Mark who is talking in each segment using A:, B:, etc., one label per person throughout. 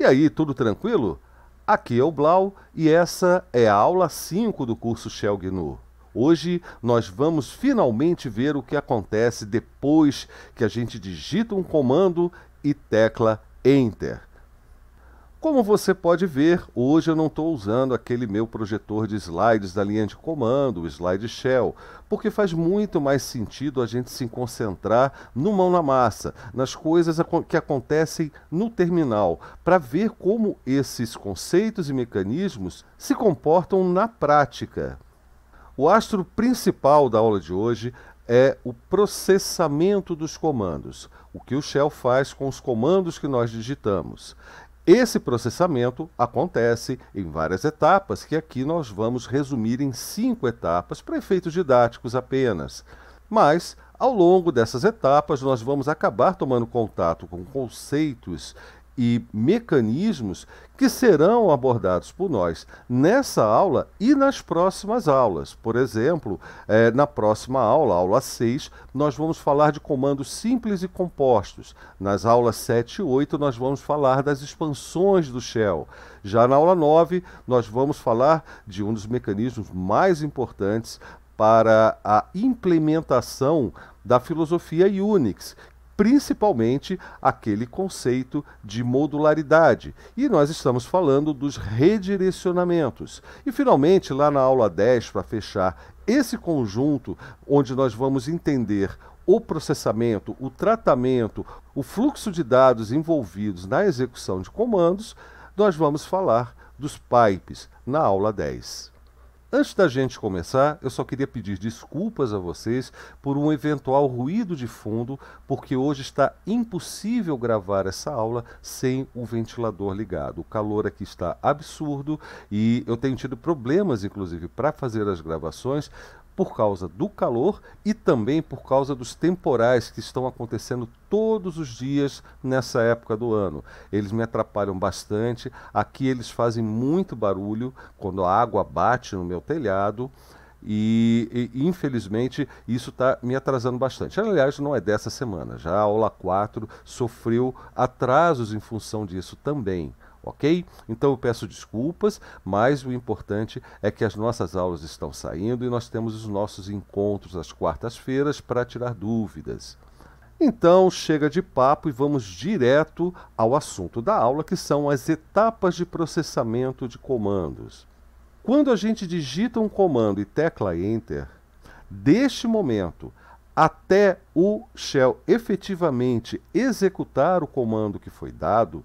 A: E aí, tudo tranquilo? Aqui é o Blau e essa é a aula 5 do curso Shell GNU. Hoje nós vamos finalmente ver o que acontece depois que a gente digita um comando e tecla Enter. Como você pode ver, hoje eu não estou usando aquele meu projetor de slides da linha de comando, o Slide Shell, porque faz muito mais sentido a gente se concentrar no mão na massa, nas coisas que acontecem no terminal, para ver como esses conceitos e mecanismos se comportam na prática. O astro principal da aula de hoje é o processamento dos comandos, o que o Shell faz com os comandos que nós digitamos. Esse processamento acontece em várias etapas, que aqui nós vamos resumir em cinco etapas, para efeitos didáticos apenas. Mas, ao longo dessas etapas, nós vamos acabar tomando contato com conceitos e mecanismos que serão abordados por nós nessa aula e nas próximas aulas. Por exemplo, é, na próxima aula, aula 6, nós vamos falar de comandos simples e compostos. Nas aulas 7 e 8, nós vamos falar das expansões do shell. Já na aula 9, nós vamos falar de um dos mecanismos mais importantes para a implementação da filosofia Unix, principalmente aquele conceito de modularidade. E nós estamos falando dos redirecionamentos. E finalmente, lá na aula 10, para fechar esse conjunto, onde nós vamos entender o processamento, o tratamento, o fluxo de dados envolvidos na execução de comandos, nós vamos falar dos pipes na aula 10. Antes da gente começar, eu só queria pedir desculpas a vocês por um eventual ruído de fundo, porque hoje está impossível gravar essa aula sem o ventilador ligado. O calor aqui está absurdo e eu tenho tido problemas, inclusive, para fazer as gravações, por causa do calor e também por causa dos temporais que estão acontecendo todos os dias nessa época do ano. Eles me atrapalham bastante. Aqui eles fazem muito barulho quando a água bate no meu telhado. E, e, infelizmente isso está me atrasando bastante. Aliás, não é dessa semana, já a aula 4 sofreu atrasos em função disso também ok? Então eu peço desculpas, mas o importante é que as nossas aulas estão saindo e nós temos os nossos encontros às quartas-feiras para tirar dúvidas. Então chega de papo e vamos direto ao assunto da aula, que são as etapas de processamento de comandos. Quando a gente digita um comando e tecla Enter, deste momento até o shell efetivamente executar o comando que foi dado,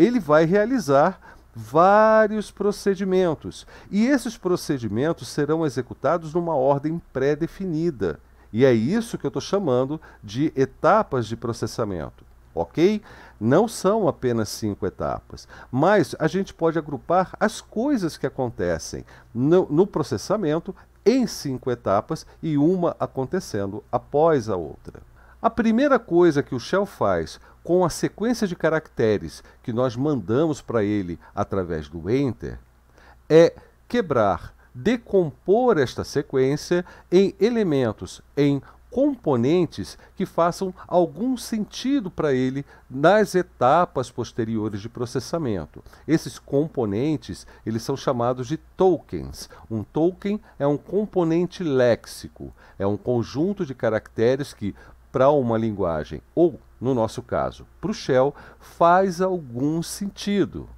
A: ele vai realizar vários procedimentos. E esses procedimentos serão executados numa ordem pré-definida. E é isso que eu estou chamando de etapas de processamento. Ok? Não são apenas cinco etapas, mas a gente pode agrupar as coisas que acontecem no, no processamento em cinco etapas e uma acontecendo após a outra. A primeira coisa que o Shell faz com a sequência de caracteres que nós mandamos para ele através do enter, é quebrar, decompor esta sequência em elementos, em componentes que façam algum sentido para ele nas etapas posteriores de processamento. Esses componentes, eles são chamados de tokens. Um token é um componente léxico, é um conjunto de caracteres que para uma linguagem ou no nosso caso, para o Shell, faz algum sentido.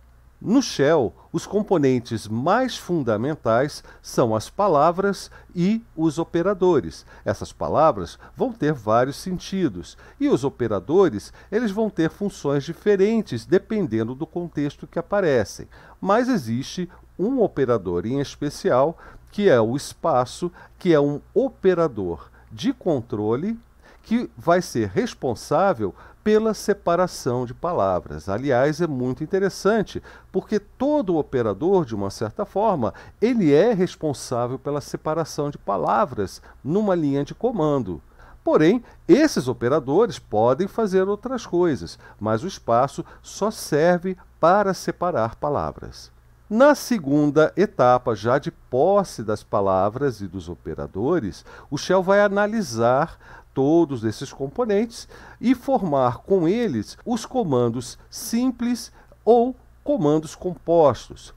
A: No Shell, os componentes mais fundamentais são as palavras e os operadores. Essas palavras vão ter vários sentidos e os operadores, eles vão ter funções diferentes dependendo do contexto que aparecem. Mas existe um operador em especial, que é o espaço, que é um operador de controle que vai ser responsável pela separação de palavras. Aliás, é muito interessante, porque todo operador, de uma certa forma, ele é responsável pela separação de palavras numa linha de comando. Porém, esses operadores podem fazer outras coisas, mas o espaço só serve para separar palavras. Na segunda etapa, já de posse das palavras e dos operadores, o Shell vai analisar todos esses componentes e formar com eles os comandos simples ou comandos compostos.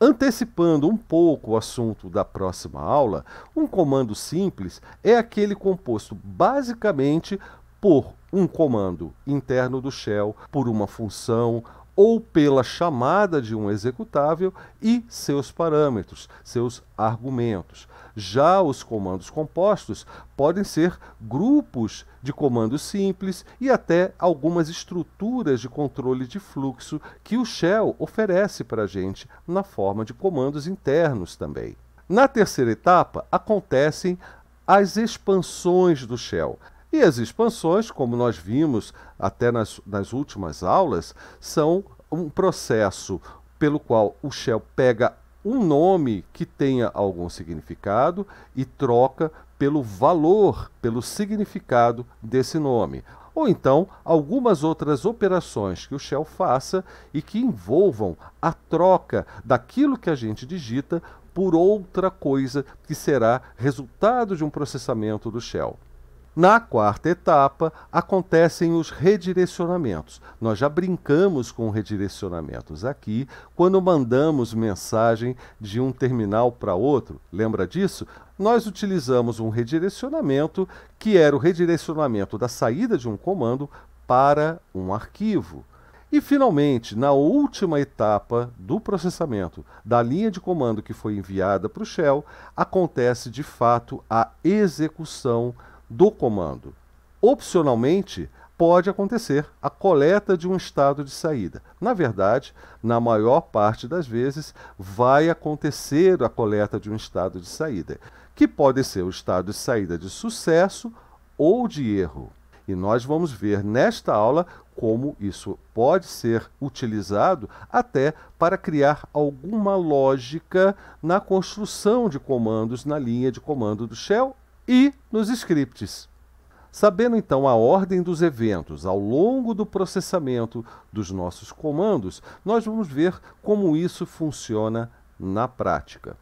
A: Antecipando um pouco o assunto da próxima aula, um comando simples é aquele composto basicamente por um comando interno do shell, por uma função ou pela chamada de um executável e seus parâmetros, seus argumentos. Já os comandos compostos podem ser grupos de comandos simples e até algumas estruturas de controle de fluxo que o Shell oferece para a gente na forma de comandos internos também. Na terceira etapa, acontecem as expansões do shell, e as expansões, como nós vimos até nas, nas últimas aulas, são um processo pelo qual o Shell pega um nome que tenha algum significado e troca pelo valor, pelo significado desse nome. Ou então algumas outras operações que o Shell faça e que envolvam a troca daquilo que a gente digita por outra coisa que será resultado de um processamento do Shell. Na quarta etapa, acontecem os redirecionamentos. Nós já brincamos com redirecionamentos aqui quando mandamos mensagem de um terminal para outro. Lembra disso? Nós utilizamos um redirecionamento que era o redirecionamento da saída de um comando para um arquivo. E, finalmente, na última etapa do processamento da linha de comando que foi enviada para o Shell, acontece de fato a execução do comando. Opcionalmente, pode acontecer a coleta de um estado de saída. Na verdade, na maior parte das vezes, vai acontecer a coleta de um estado de saída, que pode ser o estado de saída de sucesso ou de erro. E nós vamos ver nesta aula como isso pode ser utilizado até para criar alguma lógica na construção de comandos na linha de comando do shell e nos scripts. Sabendo então a ordem dos eventos ao longo do processamento dos nossos comandos, nós vamos ver como isso funciona na prática.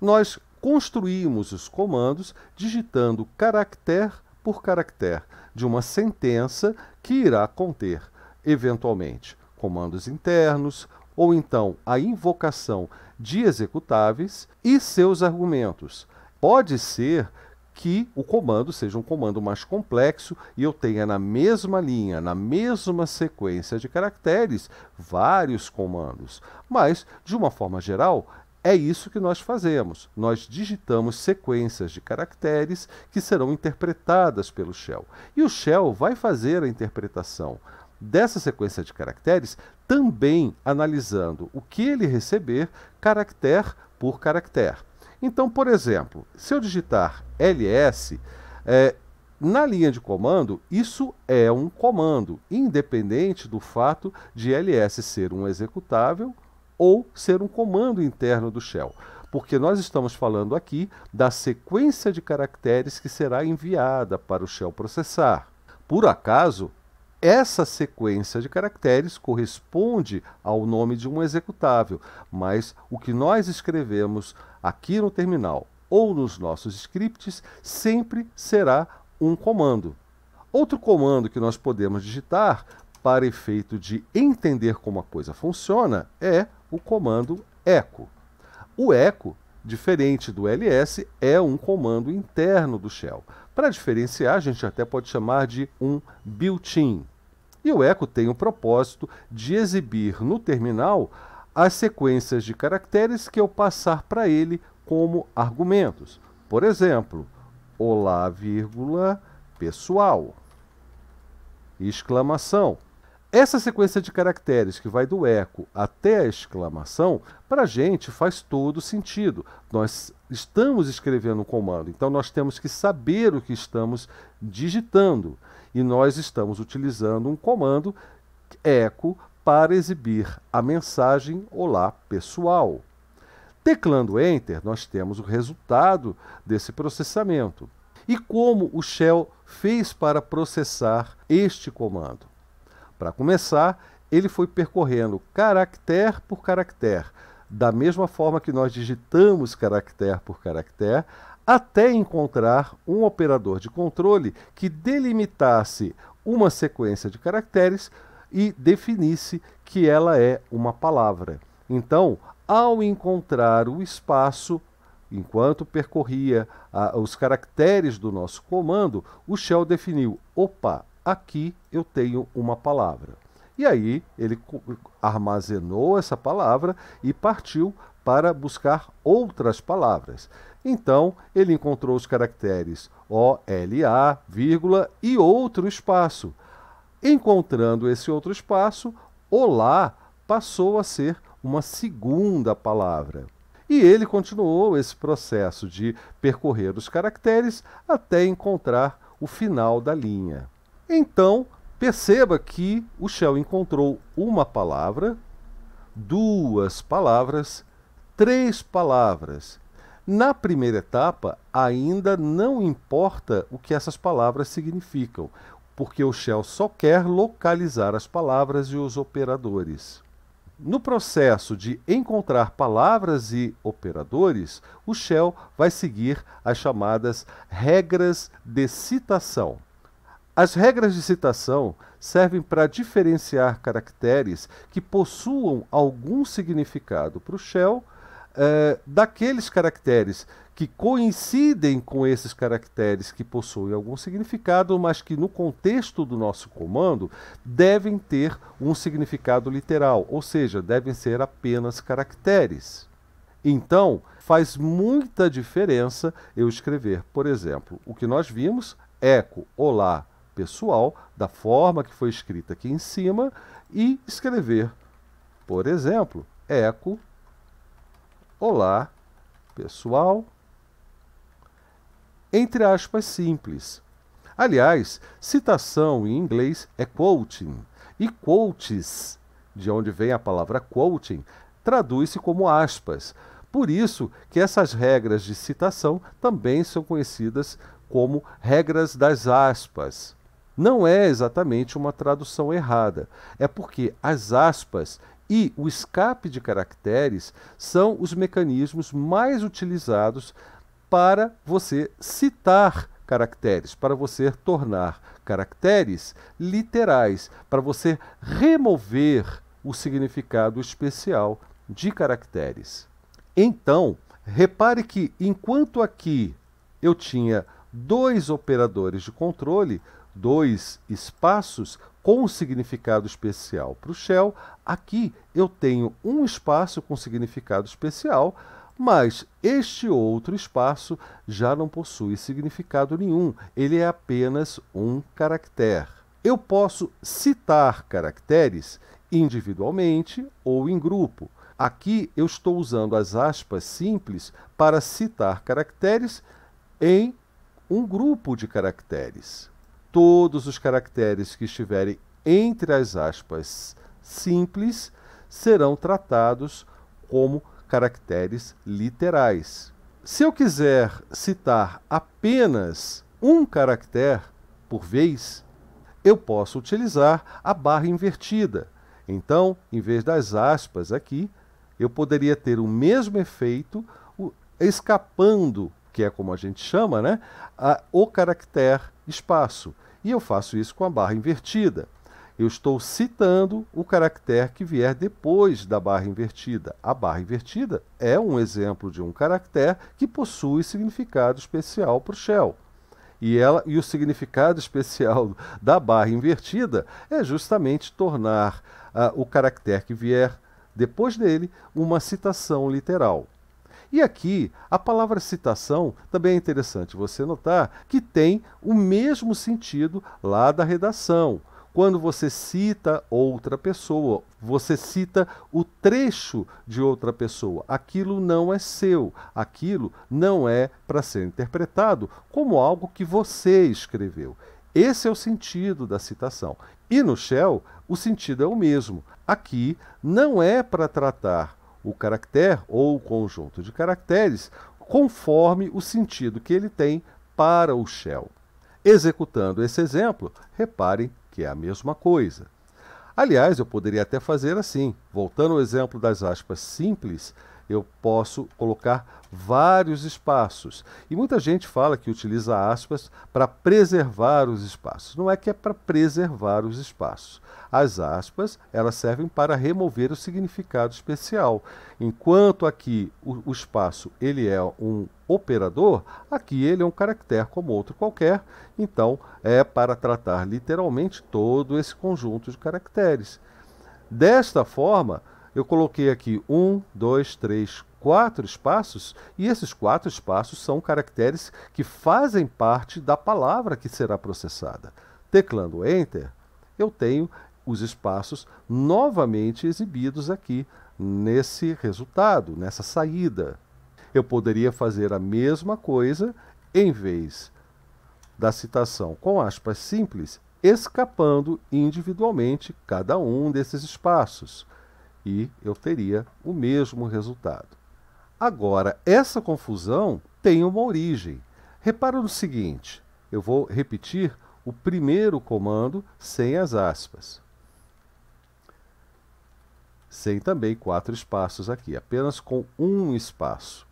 A: Nós construímos os comandos digitando caractere por caractere de uma sentença que irá conter, eventualmente, comandos internos ou então a invocação de executáveis e seus argumentos, Pode ser que o comando seja um comando mais complexo e eu tenha na mesma linha, na mesma sequência de caracteres, vários comandos. Mas, de uma forma geral, é isso que nós fazemos. Nós digitamos sequências de caracteres que serão interpretadas pelo shell. E o shell vai fazer a interpretação dessa sequência de caracteres também analisando o que ele receber caractere por caractere. Então, por exemplo, se eu digitar ls, é, na linha de comando, isso é um comando, independente do fato de ls ser um executável ou ser um comando interno do shell, porque nós estamos falando aqui da sequência de caracteres que será enviada para o shell processar. Por acaso, essa sequência de caracteres corresponde ao nome de um executável, mas o que nós escrevemos aqui no terminal ou nos nossos scripts sempre será um comando. Outro comando que nós podemos digitar para efeito de entender como a coisa funciona é o comando echo. O echo, diferente do ls, é um comando interno do shell. Para diferenciar, a gente até pode chamar de um built-in. E o eco tem o propósito de exibir no terminal as sequências de caracteres que eu passar para ele como argumentos. Por exemplo, olá, vírgula, pessoal. Exclamação. Essa sequência de caracteres que vai do eco até a exclamação, para a gente faz todo sentido. Nós estamos escrevendo um comando, então nós temos que saber o que estamos digitando. E nós estamos utilizando um comando echo para exibir a mensagem Olá pessoal. Teclando Enter, nós temos o resultado desse processamento. E como o Shell fez para processar este comando? Para começar, ele foi percorrendo caractere por caractere. Da mesma forma que nós digitamos caractere por caractere, até encontrar um operador de controle que delimitasse uma sequência de caracteres e definisse que ela é uma palavra. Então, ao encontrar o espaço, enquanto percorria a, os caracteres do nosso comando, o shell definiu: opa, aqui eu tenho uma palavra. E aí ele armazenou essa palavra e partiu para buscar outras palavras. Então, ele encontrou os caracteres OLA, vírgula e outro espaço. Encontrando esse outro espaço, olá passou a ser uma segunda palavra. E ele continuou esse processo de percorrer os caracteres até encontrar o final da linha. Então, perceba que o Shell encontrou uma palavra, duas palavras, três palavras na primeira etapa, ainda não importa o que essas palavras significam, porque o shell só quer localizar as palavras e os operadores. No processo de encontrar palavras e operadores, o shell vai seguir as chamadas regras de citação. As regras de citação servem para diferenciar caracteres que possuam algum significado para o shell é, daqueles caracteres que coincidem com esses caracteres que possuem algum significado, mas que no contexto do nosso comando devem ter um significado literal, ou seja, devem ser apenas caracteres. Então, faz muita diferença eu escrever, por exemplo, o que nós vimos, eco, olá, pessoal, da forma que foi escrita aqui em cima, e escrever, por exemplo, eco, Olá, pessoal. Entre aspas simples. Aliás, citação em inglês é quoting, e quotes, de onde vem a palavra quoting, traduz-se como aspas. Por isso que essas regras de citação também são conhecidas como regras das aspas. Não é exatamente uma tradução errada, é porque as aspas e o escape de caracteres são os mecanismos mais utilizados para você citar caracteres, para você tornar caracteres literais, para você remover o significado especial de caracteres. Então, repare que enquanto aqui eu tinha dois operadores de controle, dois espaços, com um significado especial para o shell. Aqui eu tenho um espaço com significado especial, mas este outro espaço já não possui significado nenhum, ele é apenas um caractere. Eu posso citar caracteres individualmente ou em grupo. Aqui eu estou usando as aspas simples para citar caracteres em um grupo de caracteres todos os caracteres que estiverem entre as aspas simples serão tratados como caracteres literais. Se eu quiser citar apenas um caractere por vez, eu posso utilizar a barra invertida. Então, em vez das aspas aqui, eu poderia ter o mesmo efeito escapando, que é como a gente chama, né, a, o caractere espaço. E eu faço isso com a barra invertida. Eu estou citando o caractere que vier depois da barra invertida. A barra invertida é um exemplo de um caractere que possui significado especial para o shell. E, ela, e o significado especial da barra invertida é justamente tornar uh, o caractere que vier depois dele uma citação literal. E aqui, a palavra citação também é interessante você notar que tem o mesmo sentido lá da redação. Quando você cita outra pessoa, você cita o trecho de outra pessoa. Aquilo não é seu, aquilo não é para ser interpretado como algo que você escreveu. Esse é o sentido da citação. E no Shell, o sentido é o mesmo. Aqui não é para tratar o caractere ou o conjunto de caracteres conforme o sentido que ele tem para o shell. Executando esse exemplo, reparem que é a mesma coisa. Aliás, eu poderia até fazer assim. Voltando ao exemplo das aspas simples, eu posso colocar vários espaços. E muita gente fala que utiliza aspas para preservar os espaços. Não é que é para preservar os espaços. As aspas, elas servem para remover o significado especial. Enquanto aqui o, o espaço ele é um operador, aqui ele é um caractere como outro qualquer, então é para tratar literalmente todo esse conjunto de caracteres. Desta forma, eu coloquei aqui um, dois, três, quatro espaços, e esses quatro espaços são caracteres que fazem parte da palavra que será processada. Teclando Enter, eu tenho os espaços novamente exibidos aqui nesse resultado, nessa saída. Eu poderia fazer a mesma coisa em vez da citação com aspas simples, escapando individualmente cada um desses espaços e eu teria o mesmo resultado. Agora, essa confusão tem uma origem. Repara no seguinte: eu vou repetir o primeiro comando sem as aspas. Sem também quatro espaços aqui, apenas com um espaço.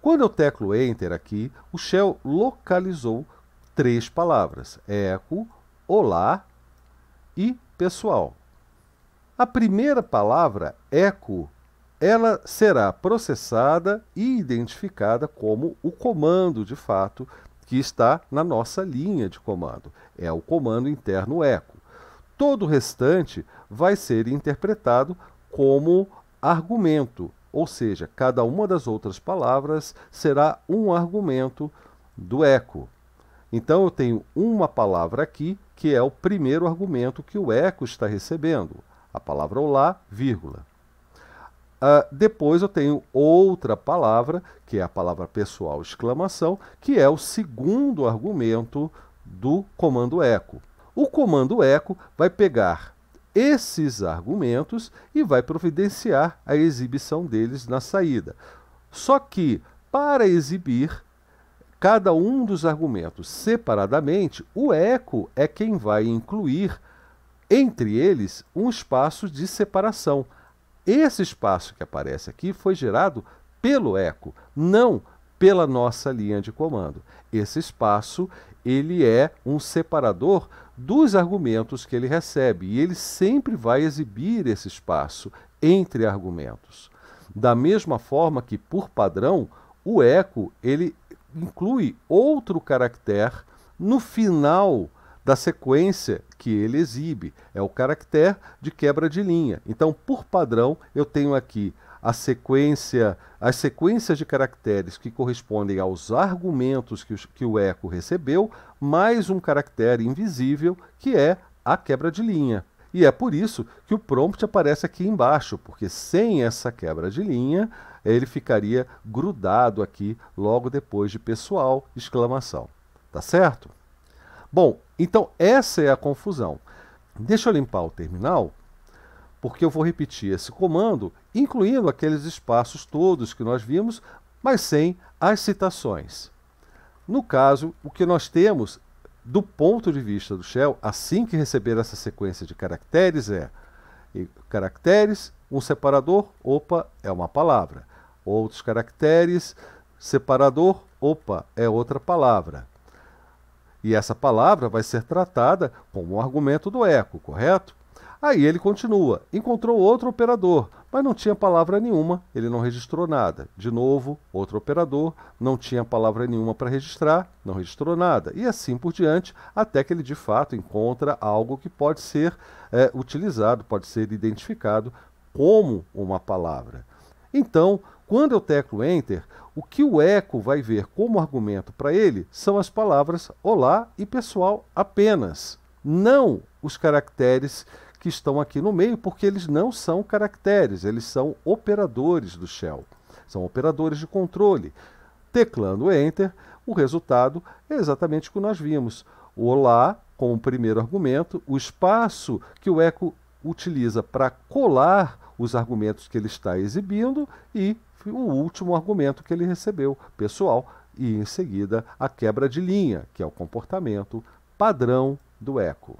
A: Quando eu teclo Enter aqui, o Shell localizou três palavras: eco, olá e pessoal. A primeira palavra, eco, ela será processada e identificada como o comando de fato que está na nossa linha de comando. É o comando interno eco. Todo o restante vai ser interpretado como argumento, ou seja, cada uma das outras palavras será um argumento do eco. Então eu tenho uma palavra aqui que é o primeiro argumento que o eco está recebendo a palavra olá, vírgula. Uh, depois eu tenho outra palavra, que é a palavra pessoal exclamação, que é o segundo argumento do comando eco. O comando eco vai pegar esses argumentos e vai providenciar a exibição deles na saída. Só que, para exibir cada um dos argumentos separadamente, o eco é quem vai incluir entre eles um espaço de separação. Esse espaço que aparece aqui foi gerado pelo eco, não pela nossa linha de comando. Esse espaço ele é um separador dos argumentos que ele recebe e ele sempre vai exibir esse espaço entre argumentos. Da mesma forma que, por padrão, o eco ele inclui outro caractere no final da sequência que ele exibe. É o caractere de quebra de linha. Então, por padrão, eu tenho aqui a sequência, as sequências de caracteres que correspondem aos argumentos que, os, que o eco recebeu, mais um caractere invisível que é a quebra de linha. E é por isso que o prompt aparece aqui embaixo, porque sem essa quebra de linha, ele ficaria grudado aqui logo depois de pessoal, exclamação. Tá certo? Bom, então, essa é a confusão. Deixa eu limpar o terminal, porque eu vou repetir esse comando, incluindo aqueles espaços todos que nós vimos, mas sem as citações. No caso, o que nós temos do ponto de vista do shell, assim que receber essa sequência de caracteres, é caracteres, um separador, opa, é uma palavra. Outros caracteres, separador, opa, é outra palavra. E essa palavra vai ser tratada como um argumento do eco, correto? Aí ele continua: encontrou outro operador, mas não tinha palavra nenhuma, ele não registrou nada. De novo, outro operador, não tinha palavra nenhuma para registrar, não registrou nada. E assim por diante, até que ele de fato encontra algo que pode ser é, utilizado, pode ser identificado como uma palavra. Então, quando eu teclo Enter, o que o eco vai ver como argumento para ele são as palavras olá e pessoal apenas, não os caracteres que estão aqui no meio, porque eles não são caracteres, eles são operadores do shell, são operadores de controle. Teclando Enter, o resultado é exatamente o que nós vimos. O olá como primeiro argumento, o espaço que o eco utiliza para colar os argumentos que ele está exibindo e foi o último argumento que ele recebeu, pessoal, e em seguida a quebra de linha, que é o comportamento padrão do eco.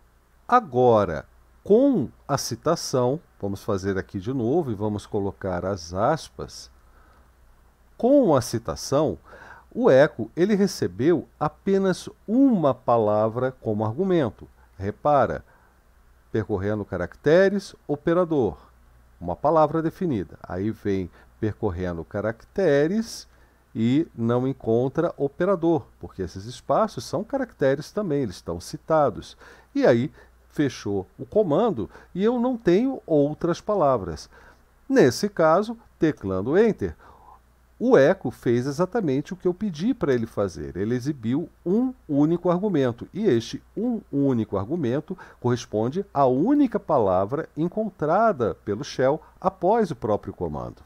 A: Agora, com a citação, vamos fazer aqui de novo e vamos colocar as aspas. Com a citação, o eco ele recebeu apenas uma palavra como argumento. Repara, percorrendo caracteres, operador, uma palavra definida. Aí vem percorrendo caracteres e não encontra operador, porque esses espaços são caracteres também, eles estão citados. E aí fechou o comando e eu não tenho outras palavras. Nesse caso, teclando Enter, o Echo fez exatamente o que eu pedi para ele fazer. Ele exibiu um único argumento, e este um único argumento corresponde à única palavra encontrada pelo shell após o próprio comando.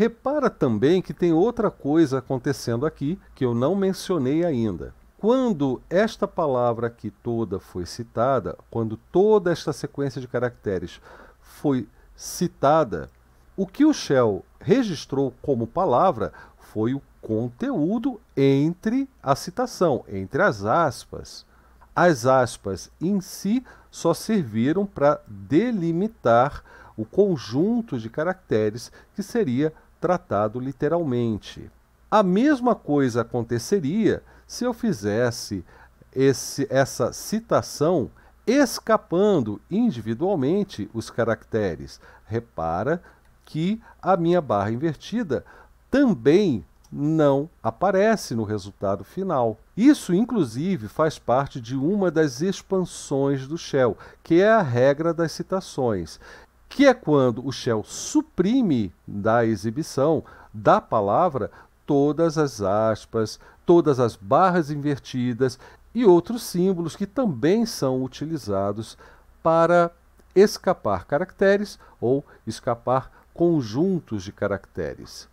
A: Repara também que tem outra coisa acontecendo aqui que eu não mencionei ainda. Quando esta palavra aqui toda foi citada, quando toda esta sequência de caracteres foi citada, o que o Shell registrou como palavra foi o conteúdo entre a citação, entre as aspas. As aspas em si só serviram para delimitar o conjunto de caracteres que seria tratado literalmente. A mesma coisa aconteceria se eu fizesse esse, essa citação escapando individualmente os caracteres. Repara que a minha barra invertida também não aparece no resultado final. Isso, inclusive, faz parte de uma das expansões do Shell, que é a regra das citações que é quando o Shell suprime da exibição da palavra todas as aspas, todas as barras invertidas e outros símbolos que também são utilizados para escapar caracteres ou escapar conjuntos de caracteres.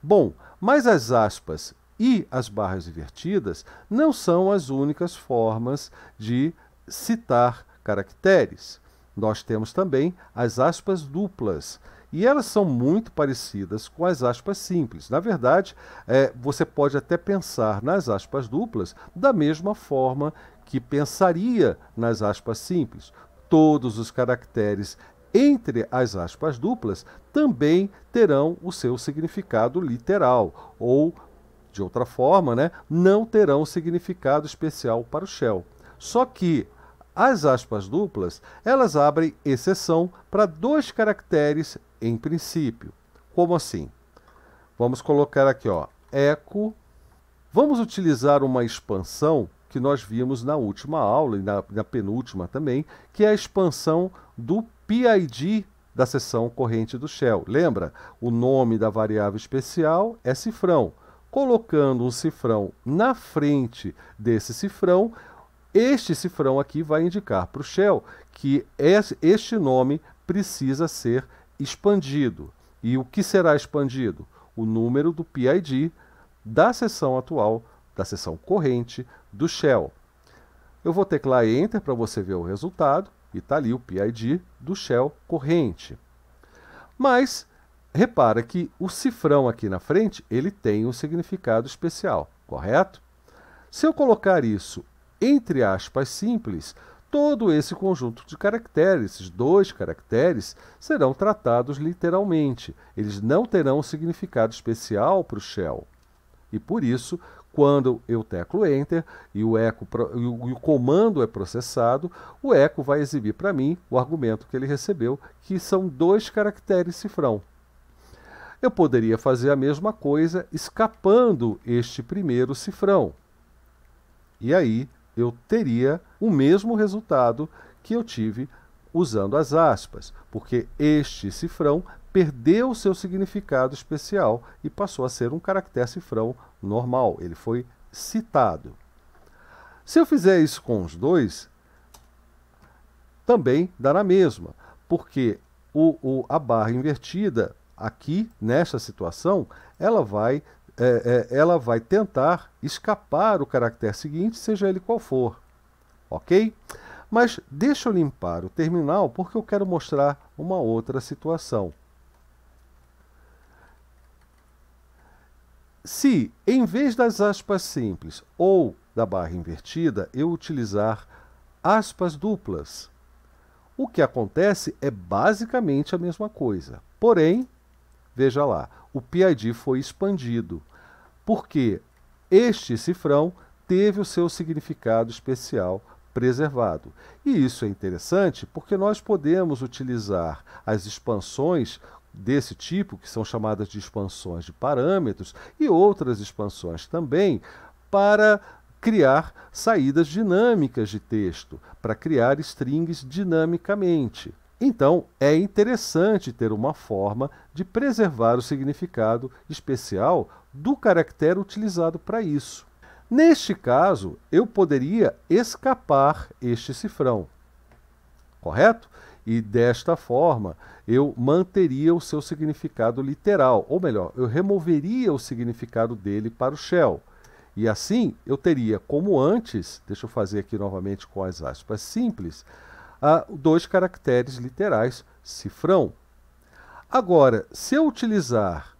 A: Bom, mas as aspas e as barras invertidas não são as únicas formas de citar caracteres nós temos também as aspas duplas. E elas são muito parecidas com as aspas simples. Na verdade, é, você pode até pensar nas aspas duplas da mesma forma que pensaria nas aspas simples. Todos os caracteres entre as aspas duplas também terão o seu significado literal, ou, de outra forma, né, não terão significado especial para o Shell. Só que as aspas duplas, elas abrem exceção para dois caracteres em princípio. Como assim? Vamos colocar aqui, ó, eco. Vamos utilizar uma expansão que nós vimos na última aula e na, na penúltima também, que é a expansão do PID da seção corrente do shell. Lembra? O nome da variável especial é cifrão. Colocando um cifrão na frente desse cifrão, este cifrão aqui vai indicar para o Shell que este nome precisa ser expandido. E o que será expandido? O número do PID da sessão atual, da sessão corrente do Shell. Eu vou teclar Enter para você ver o resultado e está ali o PID do Shell corrente. Mas repara que o cifrão aqui na frente ele tem um significado especial, correto? Se eu colocar isso entre aspas simples, todo esse conjunto de caracteres, esses dois caracteres, serão tratados literalmente. Eles não terão um significado especial para o shell. E por isso, quando eu teclo Enter e o, eco, e o, comando é processado, o echo vai exibir para mim o argumento que ele recebeu, que são dois caracteres cifrão. Eu poderia fazer a mesma coisa escapando este primeiro cifrão. E aí eu teria o mesmo resultado que eu tive usando as aspas, porque este cifrão perdeu seu significado especial e passou a ser um caractere cifrão normal. Ele foi citado. Se eu fizer isso com os dois, também dá na mesma, porque o, o, a barra invertida aqui, nesta situação, ela vai é, é, ela vai tentar escapar o caractere seguinte, seja ele qual for. Ok? Mas deixa eu limpar o terminal porque eu quero mostrar uma outra situação. Se, em vez das aspas simples ou da barra invertida, eu utilizar aspas duplas, o que acontece é basicamente a mesma coisa. Porém, veja lá, o PID foi expandido, porque este cifrão teve o seu significado especial preservado. E isso é interessante porque nós podemos utilizar as expansões desse tipo, que são chamadas de expansões de parâmetros, e outras expansões também, para criar saídas dinâmicas de texto, para criar strings dinamicamente. Então, é interessante ter uma forma de preservar o significado especial do caractere utilizado para isso. Neste caso, eu poderia escapar este cifrão, correto? E desta forma, eu manteria o seu significado literal, ou melhor, eu removeria o significado dele para o shell. E assim, eu teria, como antes, deixa eu fazer aqui novamente com as aspas simples, a dois caracteres literais, cifrão. Agora, se eu utilizar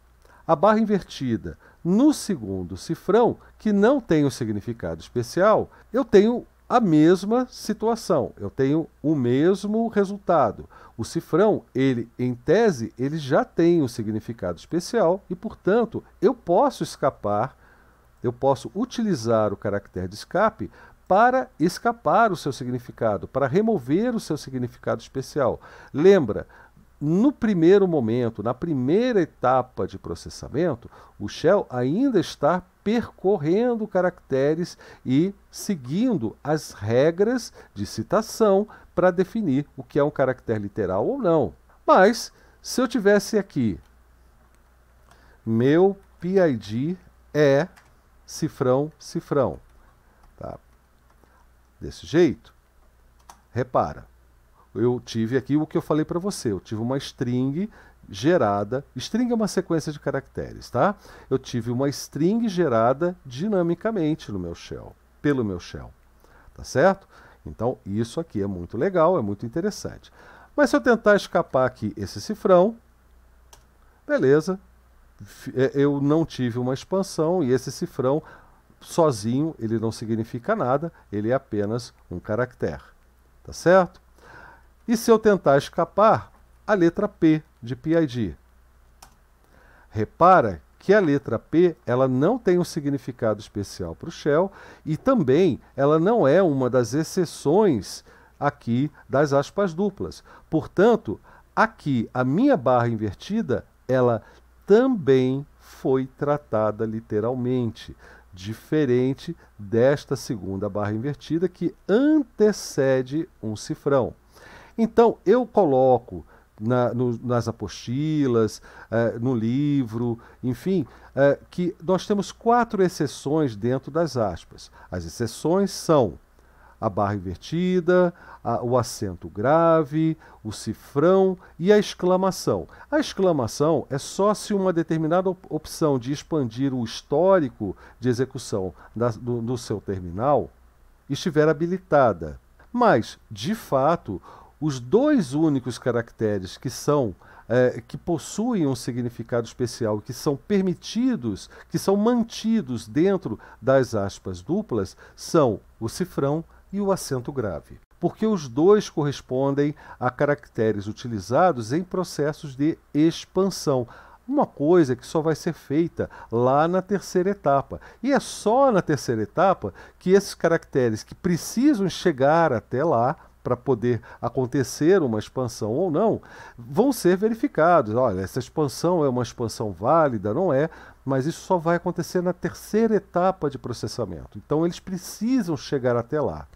A: a barra invertida no segundo cifrão, que não tem um significado especial, eu tenho a mesma situação, eu tenho o mesmo resultado. O cifrão, ele em tese, ele já tem um significado especial e, portanto, eu posso escapar, eu posso utilizar o caractere de escape para escapar o seu significado, para remover o seu significado especial. Lembra, no primeiro momento, na primeira etapa de processamento, o shell ainda está percorrendo caracteres e seguindo as regras de citação para definir o que é um caractere literal ou não. Mas, se eu tivesse aqui, meu PID é cifrão, cifrão desse jeito, repara, eu tive aqui o que eu falei para você, eu tive uma string gerada, string é uma sequência de caracteres, tá? Eu tive uma string gerada dinamicamente no meu shell, pelo meu shell, tá certo? Então, isso aqui é muito legal, é muito interessante. Mas se eu tentar escapar aqui esse cifrão, beleza, é, eu não tive uma expansão e esse cifrão sozinho ele não significa nada, ele é apenas um caractere. Tá certo? E se eu tentar escapar, a letra P de PID. Repara que a letra P ela não tem um significado especial para o Shell e também ela não é uma das exceções aqui das aspas duplas. Portanto, aqui a minha barra invertida ela também foi tratada literalmente diferente desta segunda barra invertida que antecede um cifrão. Então, eu coloco na, no, nas apostilas, eh, no livro, enfim, eh, que nós temos quatro exceções dentro das aspas. As exceções são a barra invertida, a, o acento grave, o cifrão e a exclamação. A exclamação é só se uma determinada opção de expandir o histórico de execução da, do, do seu terminal estiver habilitada. Mas, de fato, os dois únicos caracteres que são é, que possuem um significado especial, que são permitidos, que são mantidos dentro das aspas duplas, são o cifrão e o acento grave, porque os dois correspondem a caracteres utilizados em processos de expansão, uma coisa que só vai ser feita lá na terceira etapa. E é só na terceira etapa que esses caracteres que precisam chegar até lá para poder acontecer uma expansão ou não, vão ser verificados. Olha, essa expansão é uma expansão válida, não é, mas isso só vai acontecer na terceira etapa de processamento. Então eles precisam chegar até lá.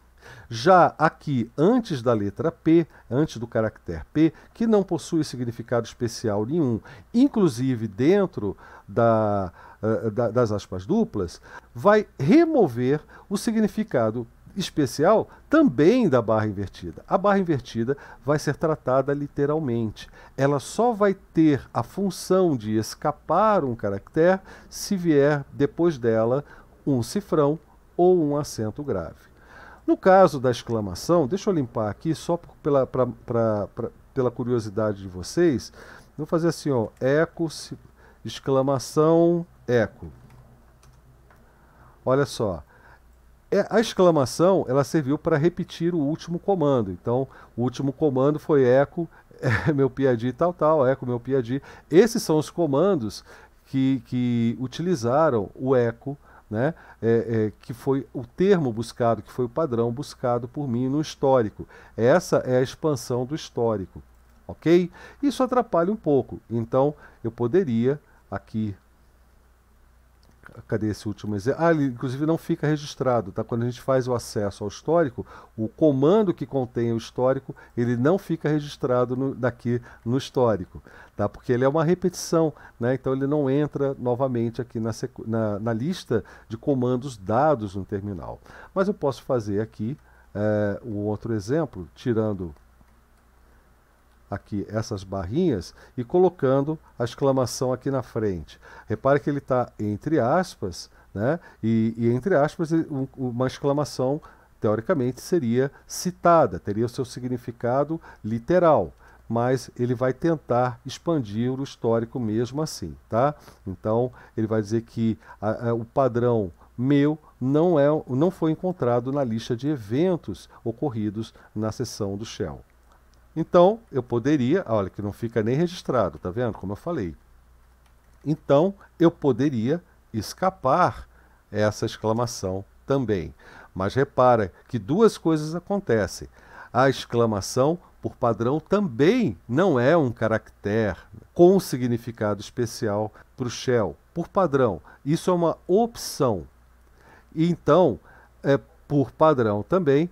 A: Já aqui, antes da letra P, antes do caractere P, que não possui significado especial nenhum, inclusive dentro da, uh, da, das aspas duplas, vai remover o significado especial também da barra invertida. A barra invertida vai ser tratada literalmente. Ela só vai ter a função de escapar um caractere se vier depois dela um cifrão ou um acento grave. No caso da exclamação, deixa eu limpar aqui só pela, pra, pra, pra, pela curiosidade de vocês. Vou fazer assim, ó, eco, exclamação, eco. Olha só. É, a exclamação, ela serviu para repetir o último comando. Então, o último comando foi eco, é, meu piadi tal, tal, eco, meu piadi. Esses são os comandos que, que utilizaram o eco né? É, é, que foi o termo buscado, que foi o padrão buscado por mim no histórico. Essa é a expansão do histórico, ok? Isso atrapalha um pouco, então eu poderia aqui cadê esse último exemplo? Ah, ele, inclusive não fica registrado, tá? Quando a gente faz o acesso ao histórico, o comando que contém o histórico, ele não fica registrado no, daqui no histórico, tá? Porque ele é uma repetição, né? Então ele não entra novamente aqui na, na, na lista de comandos dados no terminal. Mas eu posso fazer aqui é, eh, um outro exemplo, tirando aqui essas barrinhas e colocando a exclamação aqui na frente. Repare que ele está entre aspas, né? E, e entre aspas, um, uma exclamação teoricamente seria citada, teria o seu significado literal mas ele vai tentar expandir o histórico mesmo assim, tá? Então, ele vai dizer que a, a, o padrão meu não, é, não foi encontrado na lista de eventos ocorridos na sessão do Shell. Então, eu poderia, ah, olha, que não fica nem registrado, tá vendo? Como eu falei. Então, eu poderia escapar essa exclamação também. Mas repara que duas coisas acontecem. A exclamação, por padrão, também não é um caractere com significado especial para o shell. Por padrão, isso é uma opção. Então, é, por padrão também,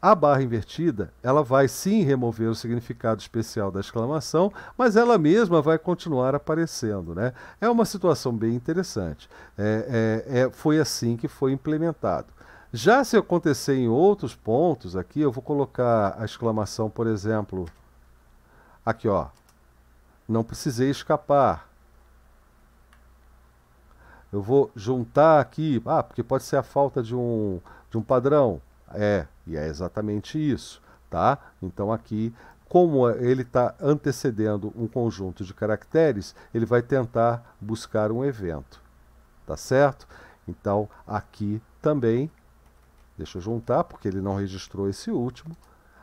A: a barra invertida, ela vai sim remover o significado especial da exclamação, mas ela mesma vai continuar aparecendo, né? É uma situação bem interessante. É, é, é, foi assim que foi implementado. Já se acontecer em outros pontos aqui, eu vou colocar a exclamação, por exemplo, aqui ó, não precisei escapar. Eu vou juntar aqui, ah, porque pode ser a falta de um, de um padrão. É, e é exatamente isso, tá? Então aqui, como ele está antecedendo um conjunto de caracteres, ele vai tentar buscar um evento, tá certo? Então aqui também, deixa eu juntar porque ele não registrou esse último,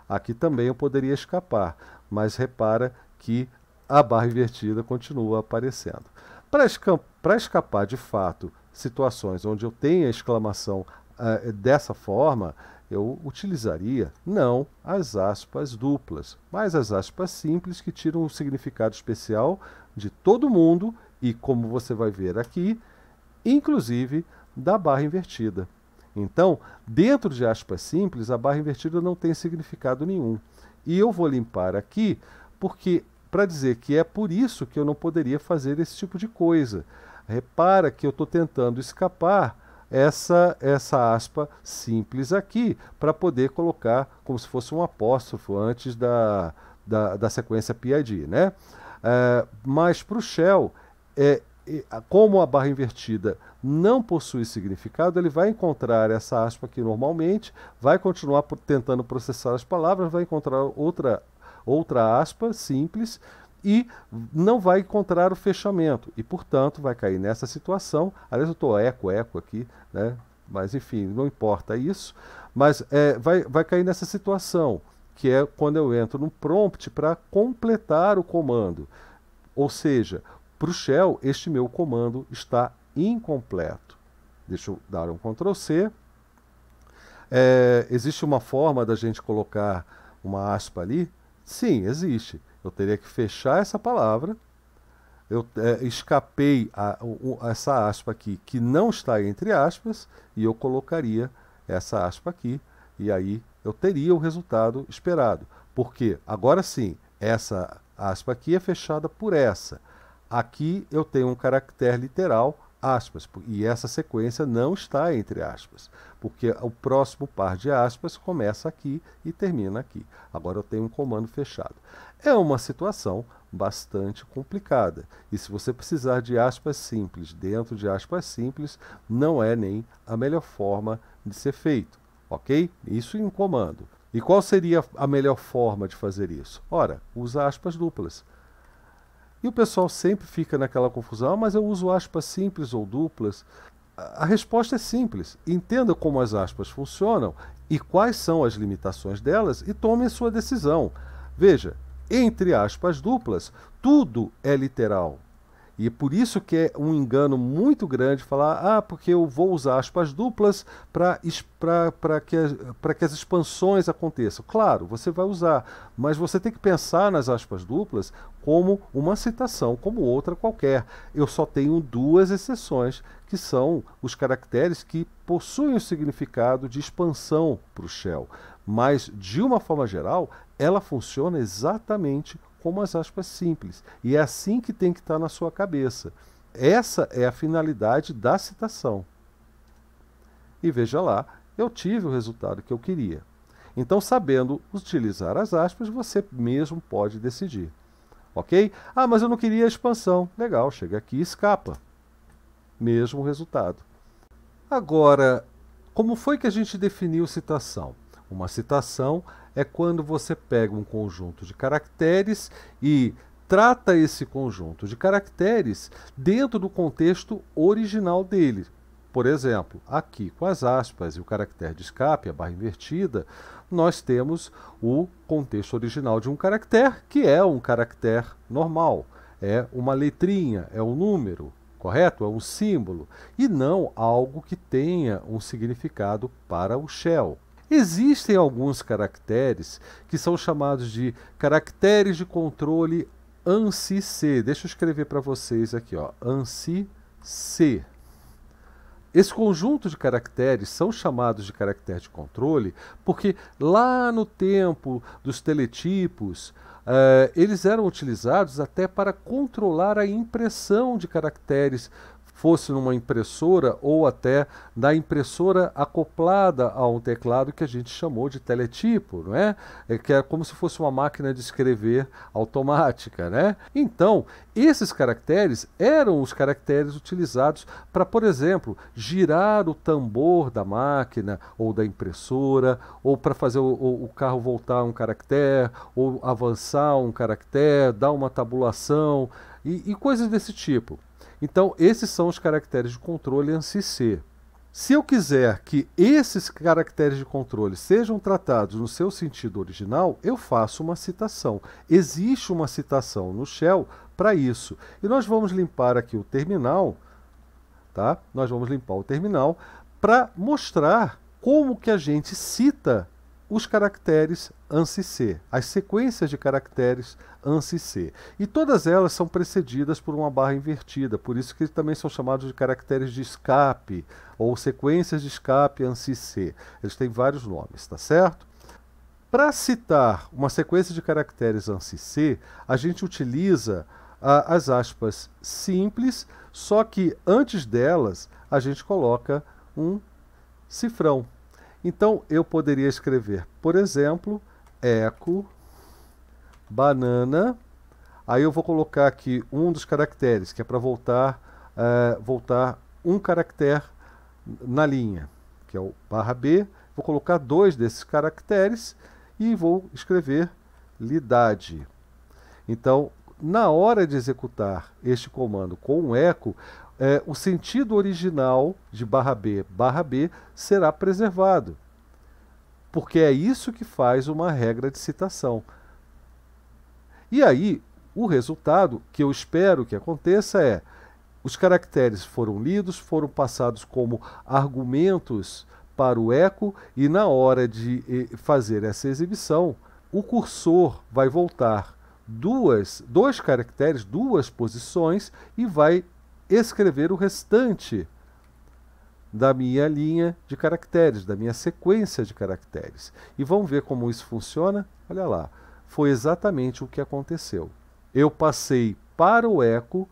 A: aqui também eu poderia escapar, mas repara que a barra invertida continua aparecendo. Para esca escapar de fato situações onde eu tenho a exclamação uh, dessa forma, eu utilizaria não as aspas duplas, mas as aspas simples que tiram o significado especial de todo mundo e, como você vai ver aqui, inclusive da barra invertida. Então, dentro de aspas simples, a barra invertida não tem significado nenhum. E eu vou limpar aqui porque para dizer que é por isso que eu não poderia fazer esse tipo de coisa. Repara que eu estou tentando escapar essa, essa aspa simples aqui, para poder colocar como se fosse um apóstrofo antes da, da, da sequência PID. Né? É, mas para o shell, é, como a barra invertida não possui significado, ele vai encontrar essa aspa aqui normalmente, vai continuar tentando processar as palavras, vai encontrar outra, outra aspa simples, e não vai encontrar o fechamento e, portanto, vai cair nessa situação. Aliás, eu estou eco, eco aqui, né? mas enfim, não importa isso, mas é, vai, vai cair nessa situação, que é quando eu entro no prompt para completar o comando. Ou seja, para o shell, este meu comando está incompleto. Deixa eu dar um Ctrl C. É, existe uma forma da gente colocar uma aspa ali? Sim, existe. Eu teria que fechar essa palavra. Eu é, escapei a, a essa aspa aqui, que não está entre aspas, e eu colocaria essa aspa aqui, e aí eu teria o resultado esperado. Porque agora sim, essa aspa aqui é fechada por essa. Aqui eu tenho um caractere literal, aspas, e essa sequência não está entre aspas, porque o próximo par de aspas começa aqui e termina aqui. Agora eu tenho um comando fechado. É uma situação bastante complicada. E se você precisar de aspas simples dentro de aspas simples, não é nem a melhor forma de ser feito, ok? Isso em comando. E qual seria a melhor forma de fazer isso? Ora, usa aspas duplas. E o pessoal sempre fica naquela confusão, ah, mas eu uso aspas simples ou duplas. A resposta é simples. Entenda como as aspas funcionam e quais são as limitações delas e tome a sua decisão. Veja, entre aspas duplas, tudo é literal. E é por isso que é um engano muito grande falar, ah, porque eu vou usar aspas duplas para que, que as expansões aconteçam. Claro, você vai usar, mas você tem que pensar nas aspas duplas como uma citação, como outra qualquer. Eu só tenho duas exceções, que são os caracteres que possuem o significado de expansão para o shell. Mas, de uma forma geral, ela funciona exatamente como as aspas simples. E é assim que tem que estar tá na sua cabeça. Essa é a finalidade da citação. E veja lá, eu tive o resultado que eu queria. Então, sabendo utilizar as aspas, você mesmo pode decidir. Ok? Ah, mas eu não queria a expansão. Legal, chega aqui e escapa. Mesmo resultado. Agora, como foi que a gente definiu citação? Uma citação é quando você pega um conjunto de caracteres e trata esse conjunto de caracteres dentro do contexto original dele. Por exemplo, aqui com as aspas e o caractere de escape, a barra invertida, nós temos o contexto original de um caractere, que é um caractere normal, é uma letrinha, é um número, correto? É um símbolo, e não algo que tenha um significado para o shell. Existem alguns caracteres que são chamados de caracteres de controle ANSI-C. Deixa eu escrever para vocês aqui, ó, ANSI-C. Esse conjunto de caracteres são chamados de caractere de controle porque lá no tempo dos teletipos, uh, eles eram utilizados até para controlar a impressão de caracteres fosse numa impressora ou até da impressora acoplada a um teclado que a gente chamou de teletipo, não é? é que é como se fosse uma máquina de escrever automática, né? Então, esses caracteres eram os caracteres utilizados para, por exemplo, girar o tambor da máquina ou da impressora, ou para fazer o, o, carro voltar um caractere, ou avançar um caractere, dar uma tabulação e, e coisas desse tipo. Então, esses são os caracteres de controle ANSI C. Se eu quiser que esses caracteres de controle sejam tratados no seu sentido original, eu faço uma citação. Existe uma citação no Shell para isso. E nós vamos limpar aqui o terminal, tá? Nós vamos limpar o terminal para mostrar como que a gente cita os caracteres ANSI-C, as sequências de caracteres ANSI-C. E todas elas são precedidas por uma barra invertida, por isso que também são chamados de caracteres de escape ou sequências de escape ANSI-C. Eles têm vários nomes, tá certo? Para citar uma sequência de caracteres ANSI-C, a gente utiliza as aspas simples, só que antes delas a gente coloca um cifrão. Então eu poderia escrever, por exemplo, eco banana. Aí eu vou colocar aqui um dos caracteres, que é para voltar, é, voltar um caractere na linha, que é o barra B. Vou colocar dois desses caracteres e vou escrever lidade. Então, na hora de executar este comando com um eco, é, o sentido original de barra B, barra B será preservado. Porque é isso que faz uma regra de citação. E aí, o resultado que eu espero que aconteça é: os caracteres foram lidos, foram passados como argumentos para o eco, e na hora de fazer essa exibição, o cursor vai voltar duas, dois caracteres, duas posições e vai escrever o restante da minha linha de caracteres, da minha sequência de caracteres. E vamos ver como isso funciona? Olha lá, foi exatamente o que aconteceu. Eu passei para o eco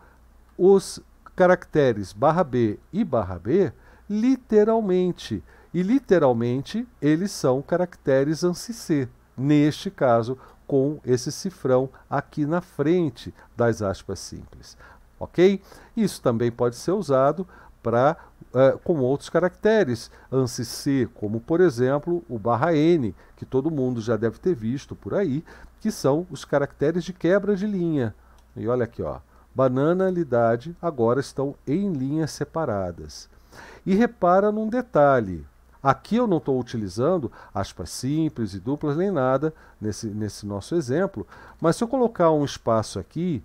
A: os caracteres barra B e barra B literalmente. E literalmente eles são caracteres ANSI C, neste caso com esse cifrão aqui na frente das aspas simples ok? Isso também pode ser usado para uh, eh, com outros caracteres ANSI C, como por exemplo o barra N, que todo mundo já deve ter visto por aí, que são os caracteres de quebra de linha. E olha aqui, ó, banana e lidade agora estão em linhas separadas. E repara num detalhe. Aqui eu não estou utilizando aspas simples e duplas nem nada nesse, nesse nosso exemplo, mas se eu colocar um espaço aqui,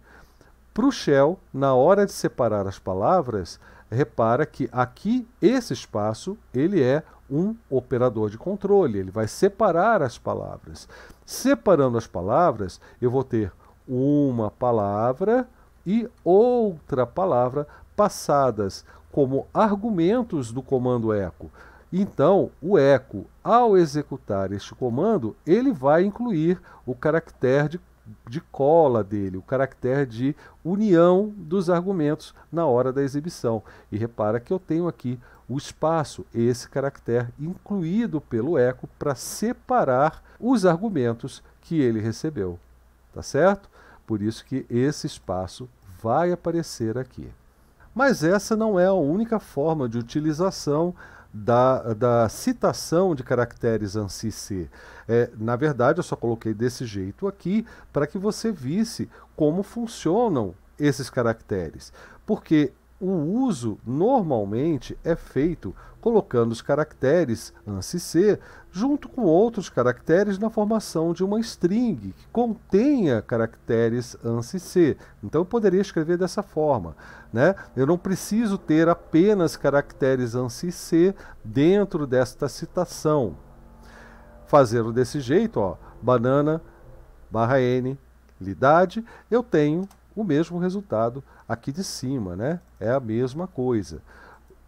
A: para o Shell, na hora de separar as palavras, repara que aqui esse espaço ele é um operador de controle, ele vai separar as palavras. Separando as palavras, eu vou ter uma palavra e outra palavra passadas como argumentos do comando echo. Então, o echo, ao executar este comando, ele vai incluir o caractere de de cola dele, o caractere de união dos argumentos na hora da exibição. E repara que eu tenho aqui o espaço, esse caractere incluído pelo eco para separar os argumentos que ele recebeu. Tá certo? Por isso que esse espaço vai aparecer aqui. Mas essa não é a única forma de utilização da, da citação de caracteres ANSI C. É, na verdade, eu só coloquei desse jeito aqui para que você visse como funcionam esses caracteres. Porque o uso normalmente é feito colocando os caracteres ANSI C junto com outros caracteres na formação de uma string que contenha caracteres ANSI C. Então eu poderia escrever dessa forma. Né? Eu não preciso ter apenas caracteres ANSI C dentro desta citação. Fazendo desse jeito, ó, banana barra N, lidade, eu tenho o mesmo resultado aqui de cima, né? É a mesma coisa.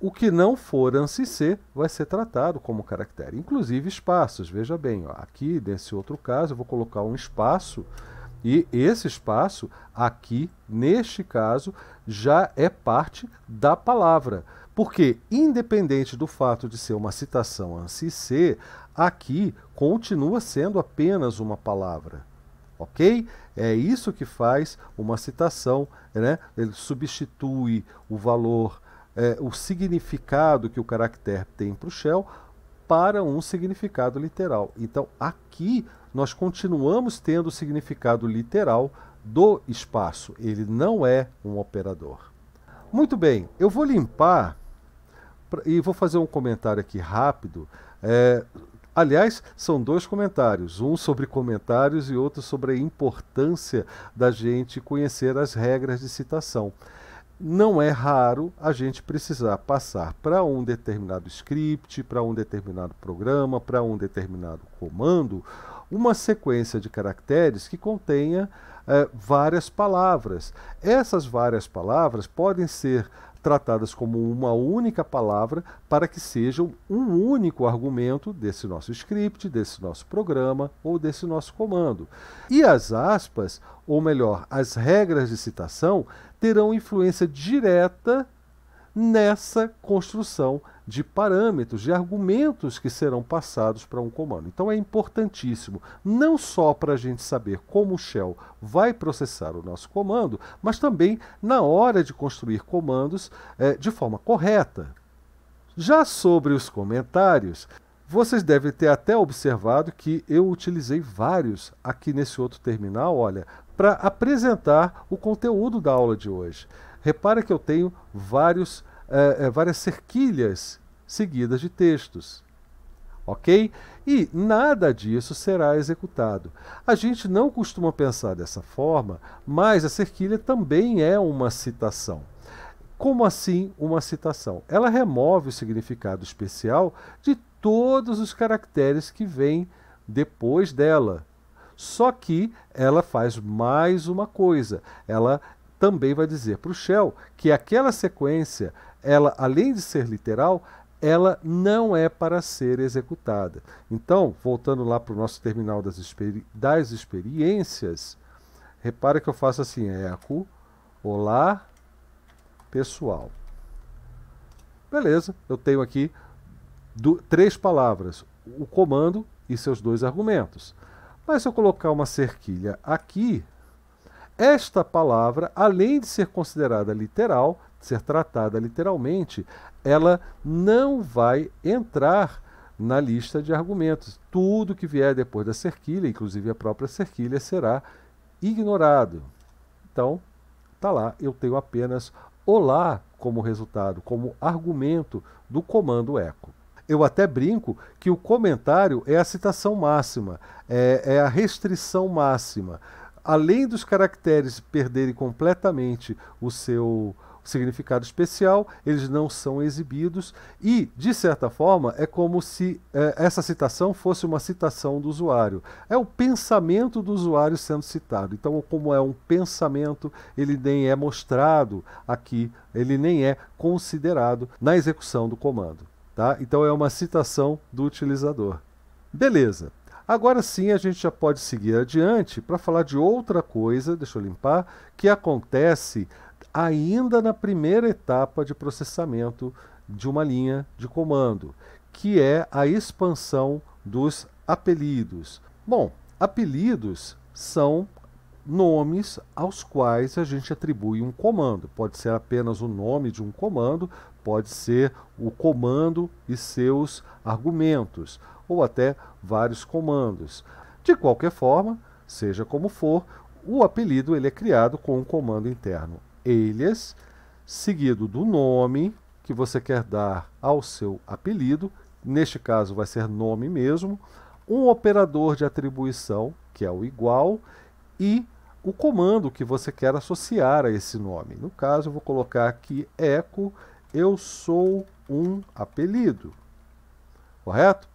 A: O que não for ANSI C vai ser tratado como caractere, inclusive espaços. Veja bem, ó, aqui nesse outro caso eu vou colocar um espaço e esse espaço aqui, neste caso, já é parte da palavra. Porque, independente do fato de ser uma citação ANSI C, aqui continua sendo apenas uma palavra ok? É isso que faz uma citação, né? Ele substitui o valor, é, o significado que o caractere tem para o shell para um significado literal. Então aqui nós continuamos tendo o significado literal do espaço. Ele não é um operador. Muito bem, eu vou limpar e vou fazer um comentário aqui rápido é, Aliás, são dois comentários, um sobre comentários e outro sobre a importância da gente conhecer as regras de citação. Não é raro a gente precisar passar para um determinado script, para um determinado programa, para um determinado comando, uma sequência de caracteres que contenha eh, várias palavras. Essas várias palavras podem ser tratadas como uma única palavra para que sejam um único argumento desse nosso script, desse nosso programa ou desse nosso comando. E as aspas, ou melhor, as regras de citação, terão influência direta nessa construção de parâmetros, de argumentos que serão passados para um comando. Então é importantíssimo, não só para a gente saber como o shell vai processar o nosso comando, mas também na hora de construir comandos é, de forma correta. Já sobre os comentários, vocês devem ter até observado que eu utilizei vários aqui nesse outro terminal, olha, para apresentar o conteúdo da aula de hoje. Repara que eu tenho vários, é, várias cerquilhas seguidas de textos. Ok? E nada disso será executado. A gente não costuma pensar dessa forma, mas a cerquilha também é uma citação. Como assim uma citação? Ela remove o significado especial de todos os caracteres que vêm depois dela. Só que ela faz mais uma coisa: ela também vai dizer para o Shell que aquela sequência, ela além de ser literal, ela não é para ser executada. Então, voltando lá para o nosso terminal das, experi das experiências, repare que eu faço assim, é eco, olá, pessoal. Beleza, eu tenho aqui do, três palavras, o comando e seus dois argumentos. Mas se eu colocar uma cerquilha aqui, esta palavra, além de ser considerada literal, de ser tratada literalmente, ela não vai entrar na lista de argumentos. Tudo que vier depois da cerquilha, inclusive a própria cerquilha, será ignorado. Então, tá lá, eu tenho apenas olá como resultado, como argumento do comando eco. Eu até brinco que o comentário é a citação máxima, é, é a restrição máxima além dos caracteres perderem completamente o seu significado especial, eles não são exibidos e, de certa forma, é como se eh, essa citação fosse uma citação do usuário. É o pensamento do usuário sendo citado. Então, como é um pensamento, ele nem é mostrado aqui, ele nem é considerado na execução do comando. Tá? Então, é uma citação do utilizador. Beleza. Agora sim a gente já pode seguir adiante para falar de outra coisa, deixa eu limpar, que acontece ainda na primeira etapa de processamento de uma linha de comando, que é a expansão dos apelidos. Bom, apelidos são nomes aos quais a gente atribui um comando. Pode ser apenas o nome de um comando, pode ser o comando e seus argumentos ou até vários comandos. De qualquer forma, seja como for, o apelido ele é criado com um comando interno alias, seguido do nome que você quer dar ao seu apelido, neste caso vai ser nome mesmo, um operador de atribuição, que é o igual, e o comando que você quer associar a esse nome. No caso, eu vou colocar aqui eco, eu sou um apelido. Correto?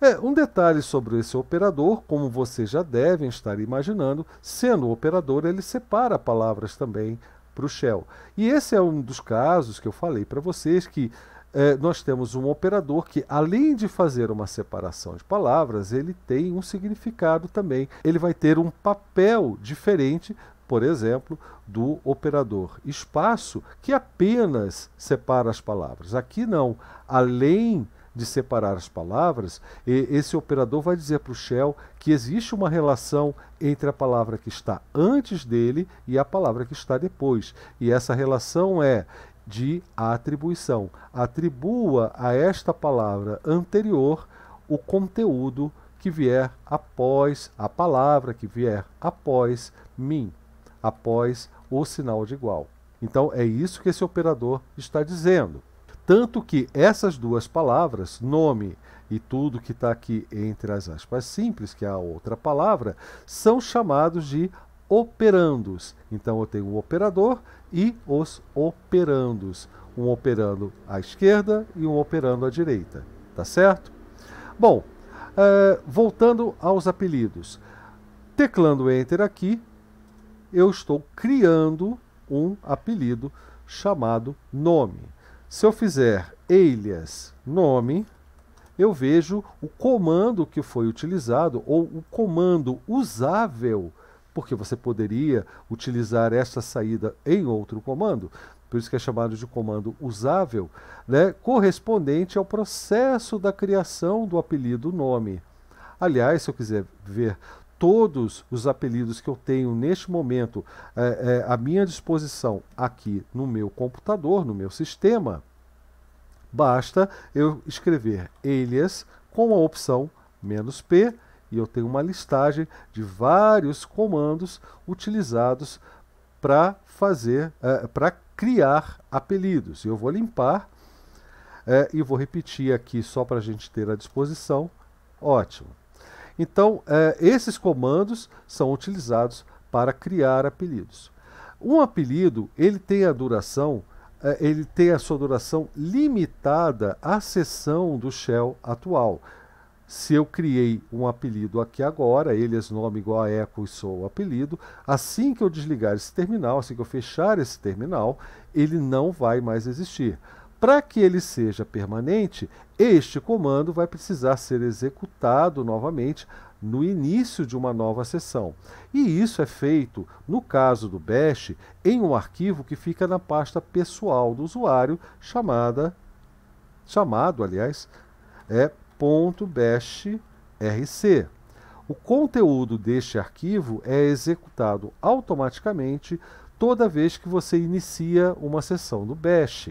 A: É, um detalhe sobre esse operador, como vocês já devem estar imaginando, sendo operador, ele separa palavras também para o shell. E esse é um dos casos que eu falei para vocês que é, nós temos um operador que, além de fazer uma separação de palavras, ele tem um significado também. Ele vai ter um papel diferente, por exemplo, do operador espaço, que apenas separa as palavras. Aqui não. Além de separar as palavras, esse operador vai dizer para o shell que existe uma relação entre a palavra que está antes dele e a palavra que está depois. E essa relação é de atribuição. Atribua a esta palavra anterior o conteúdo que vier após a palavra que vier após mim, após o sinal de igual. Então é isso que esse operador está dizendo. Tanto que essas duas palavras, nome e tudo que está aqui entre as aspas simples, que é a outra palavra, são chamados de operandos. Então eu tenho o operador e os operandos. Um operando à esquerda e um operando à direita. Tá certo? Bom, uh, voltando aos apelidos. Teclando Enter aqui, eu estou criando um apelido chamado nome. Se eu fizer alias nome, eu vejo o comando que foi utilizado ou o comando usável, porque você poderia utilizar essa saída em outro comando, por isso que é chamado de comando usável, né, correspondente ao processo da criação do apelido nome. Aliás, se eu quiser ver todos os apelidos que eu tenho neste momento é, é, à minha disposição aqui no meu computador, no meu sistema, basta eu escrever alias com a opção menos "-p", e eu tenho uma listagem de vários comandos utilizados para fazer, é, para criar apelidos. Eu vou limpar é, e vou repetir aqui só para a gente ter à disposição. Ótimo. Então, é, esses comandos são utilizados para criar apelidos. Um apelido, ele tem a duração, é, ele tem a sua duração limitada à sessão do shell atual. Se eu criei um apelido aqui agora, é nome igual a eco e sou apelido, assim que eu desligar esse terminal, assim que eu fechar esse terminal, ele não vai mais existir. Para que ele seja permanente, este comando vai precisar ser executado novamente no início de uma nova sessão. E isso é feito, no caso do Bash, em um arquivo que fica na pasta pessoal do usuário, chamada chamado, aliás, é .bashrc. O conteúdo deste arquivo é executado automaticamente toda vez que você inicia uma sessão do Bash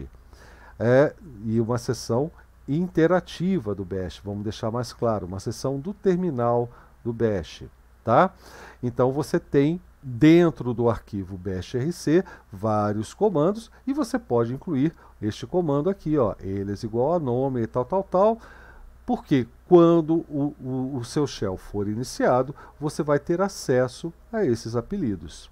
A: é, e uma sessão interativa do Bash, vamos deixar mais claro, uma sessão do terminal do Bash, tá? Então você tem dentro do arquivo bashrc vários comandos e você pode incluir este comando aqui, ó, eles é igual a nome e tal, tal, tal, porque quando o, o, o seu shell for iniciado, você vai ter acesso a esses apelidos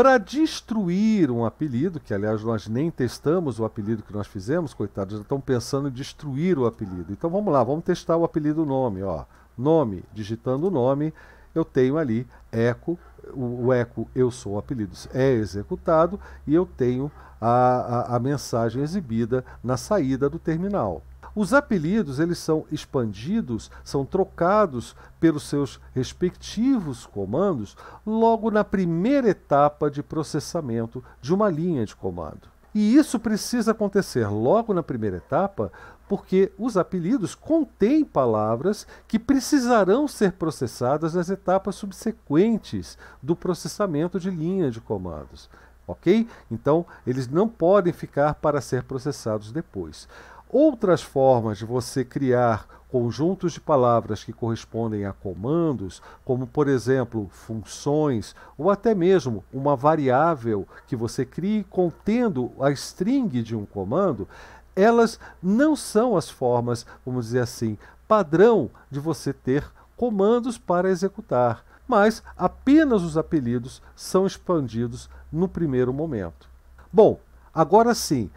A: para destruir um apelido, que aliás nós nem testamos o apelido que nós fizemos, coitados, já estão pensando em destruir o apelido. Então vamos lá, vamos testar o apelido nome, ó. Nome, digitando o nome, eu tenho ali eco, o, o eco eu sou apelidos é executado e eu tenho a, a, a mensagem exibida na saída do terminal. Os apelidos eles são expandidos, são trocados pelos seus respectivos comandos logo na primeira etapa de processamento de uma linha de comando. E isso precisa acontecer logo na primeira etapa, porque os apelidos contêm palavras que precisarão ser processadas nas etapas subsequentes do processamento de linha de comandos ok? Então, eles não podem ficar para ser processados depois. Outras formas de você criar conjuntos de palavras que correspondem a comandos, como por exemplo funções, ou até mesmo uma variável que você crie contendo a string de um comando, elas não são as formas, vamos dizer assim, padrão de você ter comandos para executar, mas apenas os apelidos são expandidos no primeiro momento. Bom, agora sim,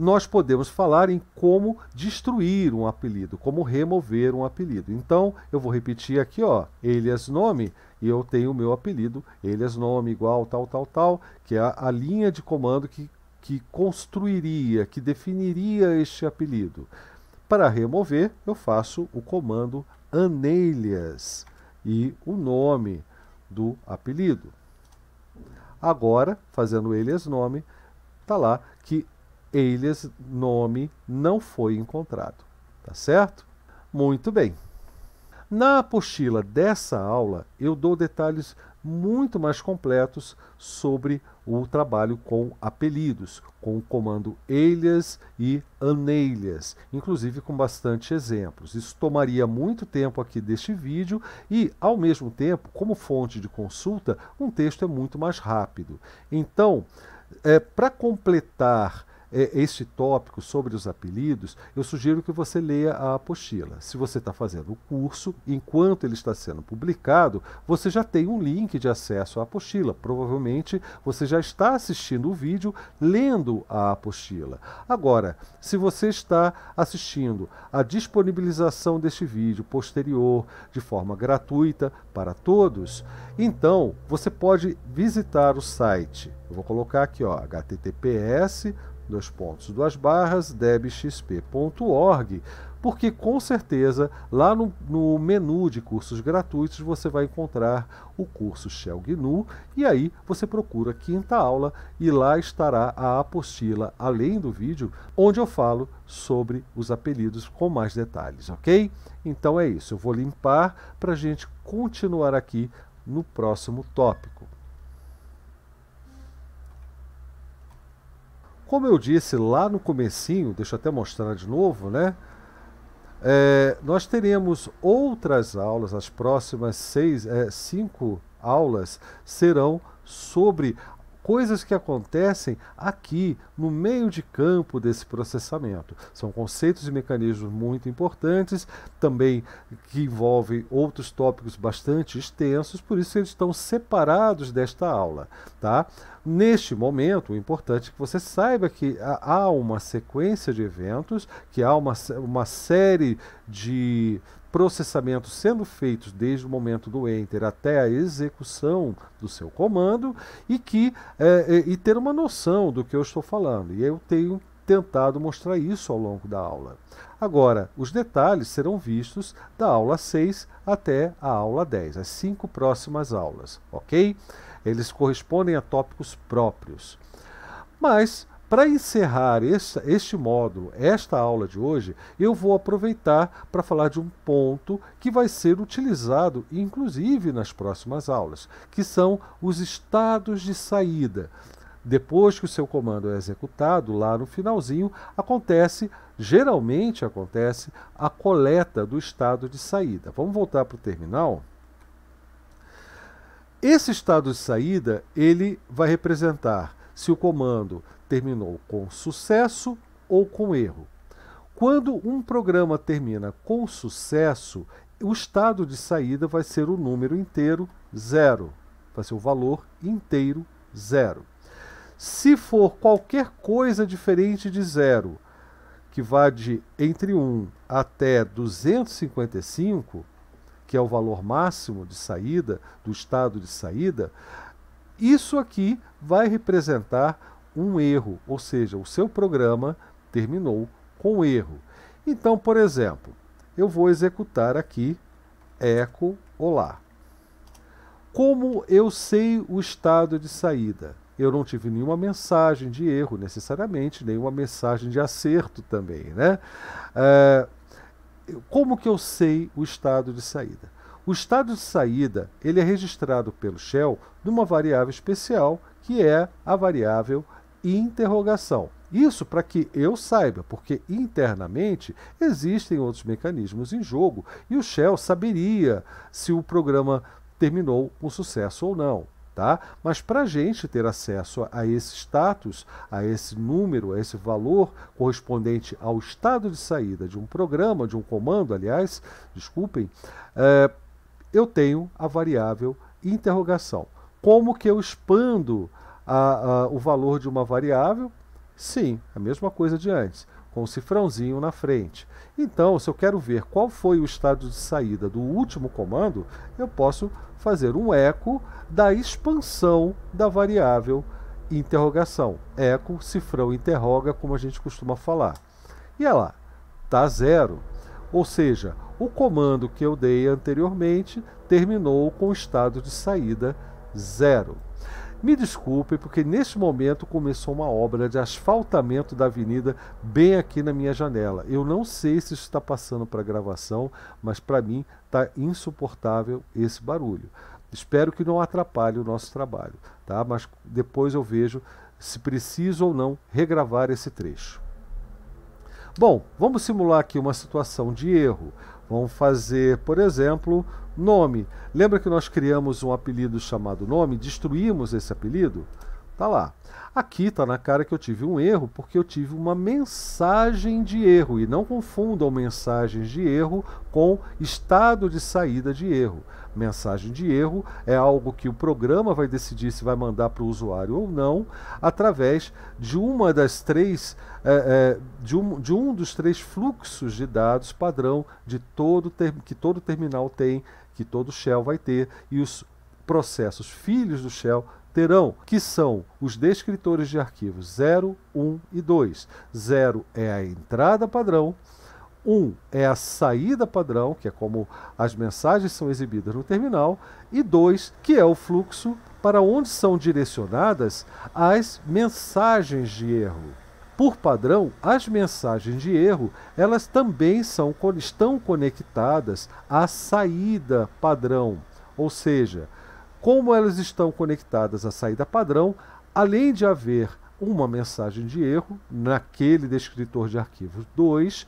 A: nós podemos falar em como destruir um apelido, como remover um apelido. Então, eu vou repetir aqui, ó, alias nome, e eu tenho o meu apelido, alias nome igual tal tal tal, que é a, a linha de comando que que construiria, que definiria este apelido. Para remover, eu faço o comando anelhas e o nome do apelido. Agora, fazendo alias nome, está lá que eles nome não foi encontrado. Tá certo? Muito bem. Na apostila dessa aula, eu dou detalhes muito mais completos sobre o trabalho com apelidos, com o comando elhas e anelhas, inclusive com bastante exemplos. Isso tomaria muito tempo aqui deste vídeo e, ao mesmo tempo, como fonte de consulta, um texto é muito mais rápido. Então, é, para completar é, este tópico sobre os apelidos, eu sugiro que você leia a apostila. Se você está fazendo o curso, enquanto ele está sendo publicado, você já tem um link de acesso à apostila. Provavelmente você já está assistindo o vídeo lendo a apostila. Agora, se você está assistindo a disponibilização deste vídeo posterior de forma gratuita para todos, então você pode visitar o site. Eu vou colocar aqui, ó, https dois pontos, duas barras, debxp.org, porque com certeza lá no, no, menu de cursos gratuitos você vai encontrar o curso Shell GNU e aí você procura a quinta aula e lá estará a apostila além do vídeo onde eu falo sobre os apelidos com mais detalhes, ok? Então é isso, eu vou limpar para a gente continuar aqui no próximo tópico. Como eu disse lá no comecinho, deixa eu até mostrar de novo, né? É, nós teremos outras aulas, as próximas seis, é, cinco aulas serão sobre coisas que acontecem aqui no meio de campo desse processamento. São conceitos e mecanismos muito importantes, também que envolvem outros tópicos bastante extensos, por isso eles estão separados desta aula, tá? Neste momento, o importante é que você saiba que há uma sequência de eventos, que há uma, uma série de processamentos sendo feitos desde o momento do enter até a execução do seu comando e que é, é, e ter uma noção do que eu estou falando. E eu tenho tentado mostrar isso ao longo da aula. Agora, os detalhes serão vistos da aula 6 até a aula 10, as cinco próximas aulas, ok? Eles correspondem a tópicos próprios. Mas, para encerrar este módulo, esta aula de hoje, eu vou aproveitar para falar de um ponto que vai ser utilizado, inclusive, nas próximas aulas, que são os estados de saída. Depois que o seu comando é executado, lá no finalzinho, acontece, geralmente acontece, a coleta do estado de saída. Vamos voltar para o terminal? Esse estado de saída, ele vai representar se o comando terminou com sucesso ou com erro. Quando um programa termina com sucesso, o estado de saída vai ser o número inteiro zero, vai ser o valor inteiro zero. Se for qualquer coisa diferente de zero, que vá de entre 1 até 255, que é o valor máximo de saída, do estado de saída, isso aqui vai representar um erro, ou seja, o seu programa terminou com erro. Então, por exemplo, eu vou executar aqui echo olá. Como eu sei o estado de saída? Eu não tive nenhuma mensagem de erro necessariamente, nenhuma mensagem de acerto também, né? Uh, como que eu sei o estado de saída? O estado de saída ele é registrado pelo shell numa variável especial que é a variável interrogação. Isso para que eu saiba, porque internamente existem outros mecanismos em jogo e o shell saberia se o programa terminou com sucesso ou não. Tá? Mas para a gente ter acesso a esse status, a esse número, a esse valor correspondente ao estado de saída de um programa, de um comando, aliás, desculpem, é, eu tenho a variável interrogação. Como que eu expando a, a, o valor de uma variável? Sim, a mesma coisa de antes, com o um cifrãozinho na frente. Então, se eu quero ver qual foi o estado de saída do último comando, eu posso fazer um eco da expansão da variável interrogação. Eco, cifrão, interroga, como a gente costuma falar. E ela é lá, está zero. Ou seja, o comando que eu dei anteriormente terminou com o estado de saída zero. Me desculpe, porque neste momento começou uma obra de asfaltamento da avenida bem aqui na minha janela. Eu não sei se isso está passando para gravação, mas para mim está insuportável esse barulho. Espero que não atrapalhe o nosso trabalho, tá? Mas depois eu vejo se preciso ou não regravar esse trecho. Bom, vamos simular aqui uma situação de erro. Vamos fazer, por exemplo, nome. Lembra que nós criamos um apelido chamado nome? Destruímos esse apelido? Tá lá. Aqui tá na cara que eu tive um erro, porque eu tive uma mensagem de erro. E não confundam mensagens de erro com estado de saída de erro. Mensagem de erro é algo que o programa vai decidir se vai mandar para o usuário ou não, através de uma das três, é, é, de, um, de um dos três fluxos de dados padrão de todo que todo terminal tem, que todo shell vai ter, e os processos filhos do shell terão, que são os descritores de arquivos 0, 1 e 2. 0 é a entrada padrão, 1 é a saída padrão, que é como as mensagens são exibidas no terminal, e 2, que é o fluxo para onde são direcionadas as mensagens de erro. Por padrão, as mensagens de erro, elas também são, estão conectadas à saída padrão, ou seja, como elas estão conectadas à saída padrão, além de haver uma mensagem de erro naquele descritor de arquivos 2,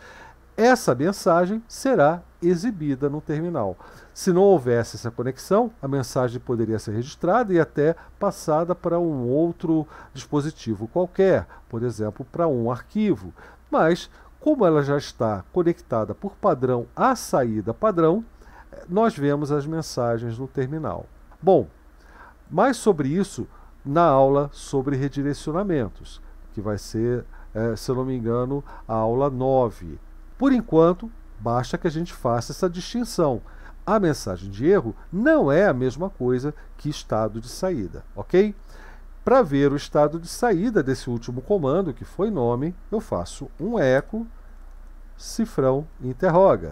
A: essa mensagem será exibida no terminal. Se não houvesse essa conexão, a mensagem poderia ser registrada e até passada para um outro dispositivo qualquer, por exemplo, para um arquivo. Mas, como ela já está conectada por padrão à saída padrão, eh, nós vemos as mensagens no terminal. Bom, mais sobre isso na aula sobre redirecionamentos, que vai ser, é, se eu não me engano, a aula 9. Por enquanto, basta que a gente faça essa distinção. A mensagem de erro não é a mesma coisa que estado de saída, ok? Para ver o estado de saída desse último comando, que foi nome, eu faço um eco, cifrão, interroga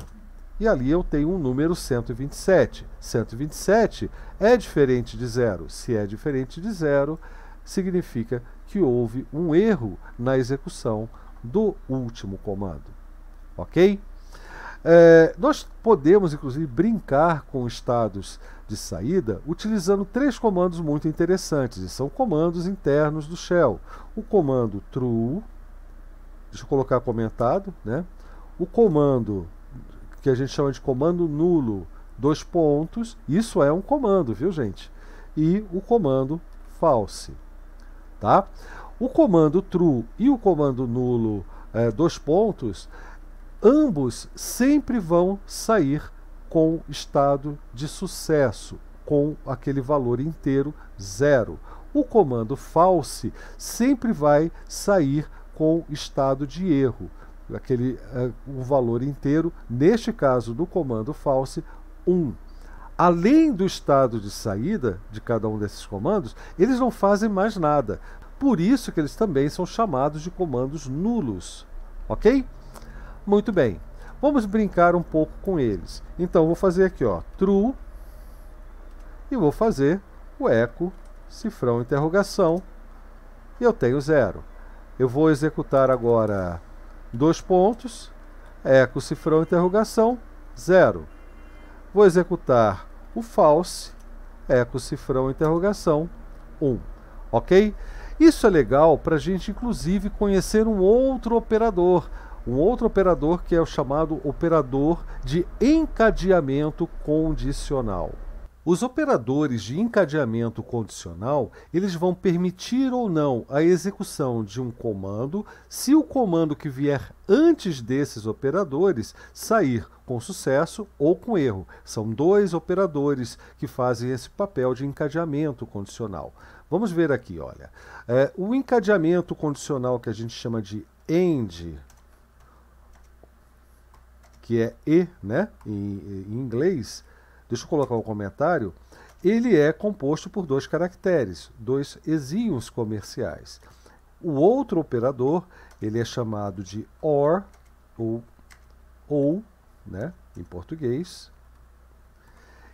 A: e ali eu tenho um número 127. 127 é diferente de zero. Se é diferente de zero, significa que houve um erro na execução do último comando. Ok? É, nós podemos, inclusive, brincar com estados de saída utilizando três comandos muito interessantes, e são comandos internos do shell. O comando true, deixa eu colocar comentado, né? o comando que a gente chama de comando nulo, dois pontos, isso é um comando, viu gente? E o comando false, tá? O comando true e o comando nulo, é, dois pontos, ambos sempre vão sair com estado de sucesso, com aquele valor inteiro zero. O comando false sempre vai sair com estado de erro aquele, uh, eh, o valor inteiro, neste caso do comando false, 1. Um. Além do estado de saída de cada um desses comandos, eles não fazem mais nada. Por isso que eles também são chamados de comandos nulos. Ok? Muito bem. Vamos brincar um pouco com eles. Então, vou fazer aqui, ó, true, e vou fazer o eco, cifrão, interrogação, e eu tenho zero. Eu vou executar agora dois pontos, eco, cifrão, interrogação, zero. Vou executar o false, eco, cifrão, interrogação, 1. Um. Ok? Isso é legal para a gente, inclusive, conhecer um outro operador, um outro operador que é o chamado operador de encadeamento condicional. Os operadores de encadeamento condicional, eles vão permitir ou não a execução de um comando se o comando que vier antes desses operadores sair com sucesso ou com erro. São dois operadores que fazem esse papel de encadeamento condicional. Vamos ver aqui, olha. É, o encadeamento condicional que a gente chama de AND, que é E, né, em, em inglês, deixa eu colocar um comentário, ele é composto por dois caracteres, dois exíons comerciais. O outro operador, ele é chamado de OR, ou, ou né, em português,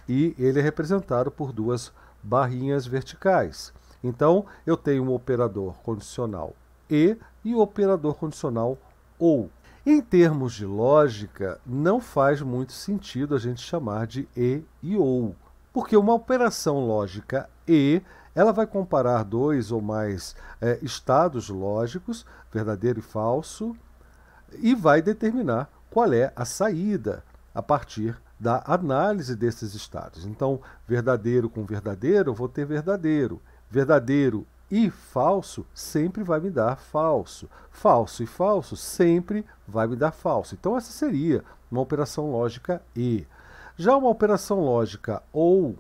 A: e ele é representado por duas barrinhas verticais. Então, eu tenho um operador condicional E e o um operador condicional OU. Em termos de lógica, não faz muito sentido a gente chamar de E e OU, porque uma operação lógica E ela vai comparar dois ou mais é, estados lógicos, verdadeiro e falso, e vai determinar qual é a saída a partir da análise desses estados. Então, verdadeiro com verdadeiro, eu vou ter verdadeiro. Verdadeiro e falso sempre vai me dar falso. Falso e falso sempre vai me dar falso. Então, essa seria uma operação lógica E. Já uma operação lógica OU,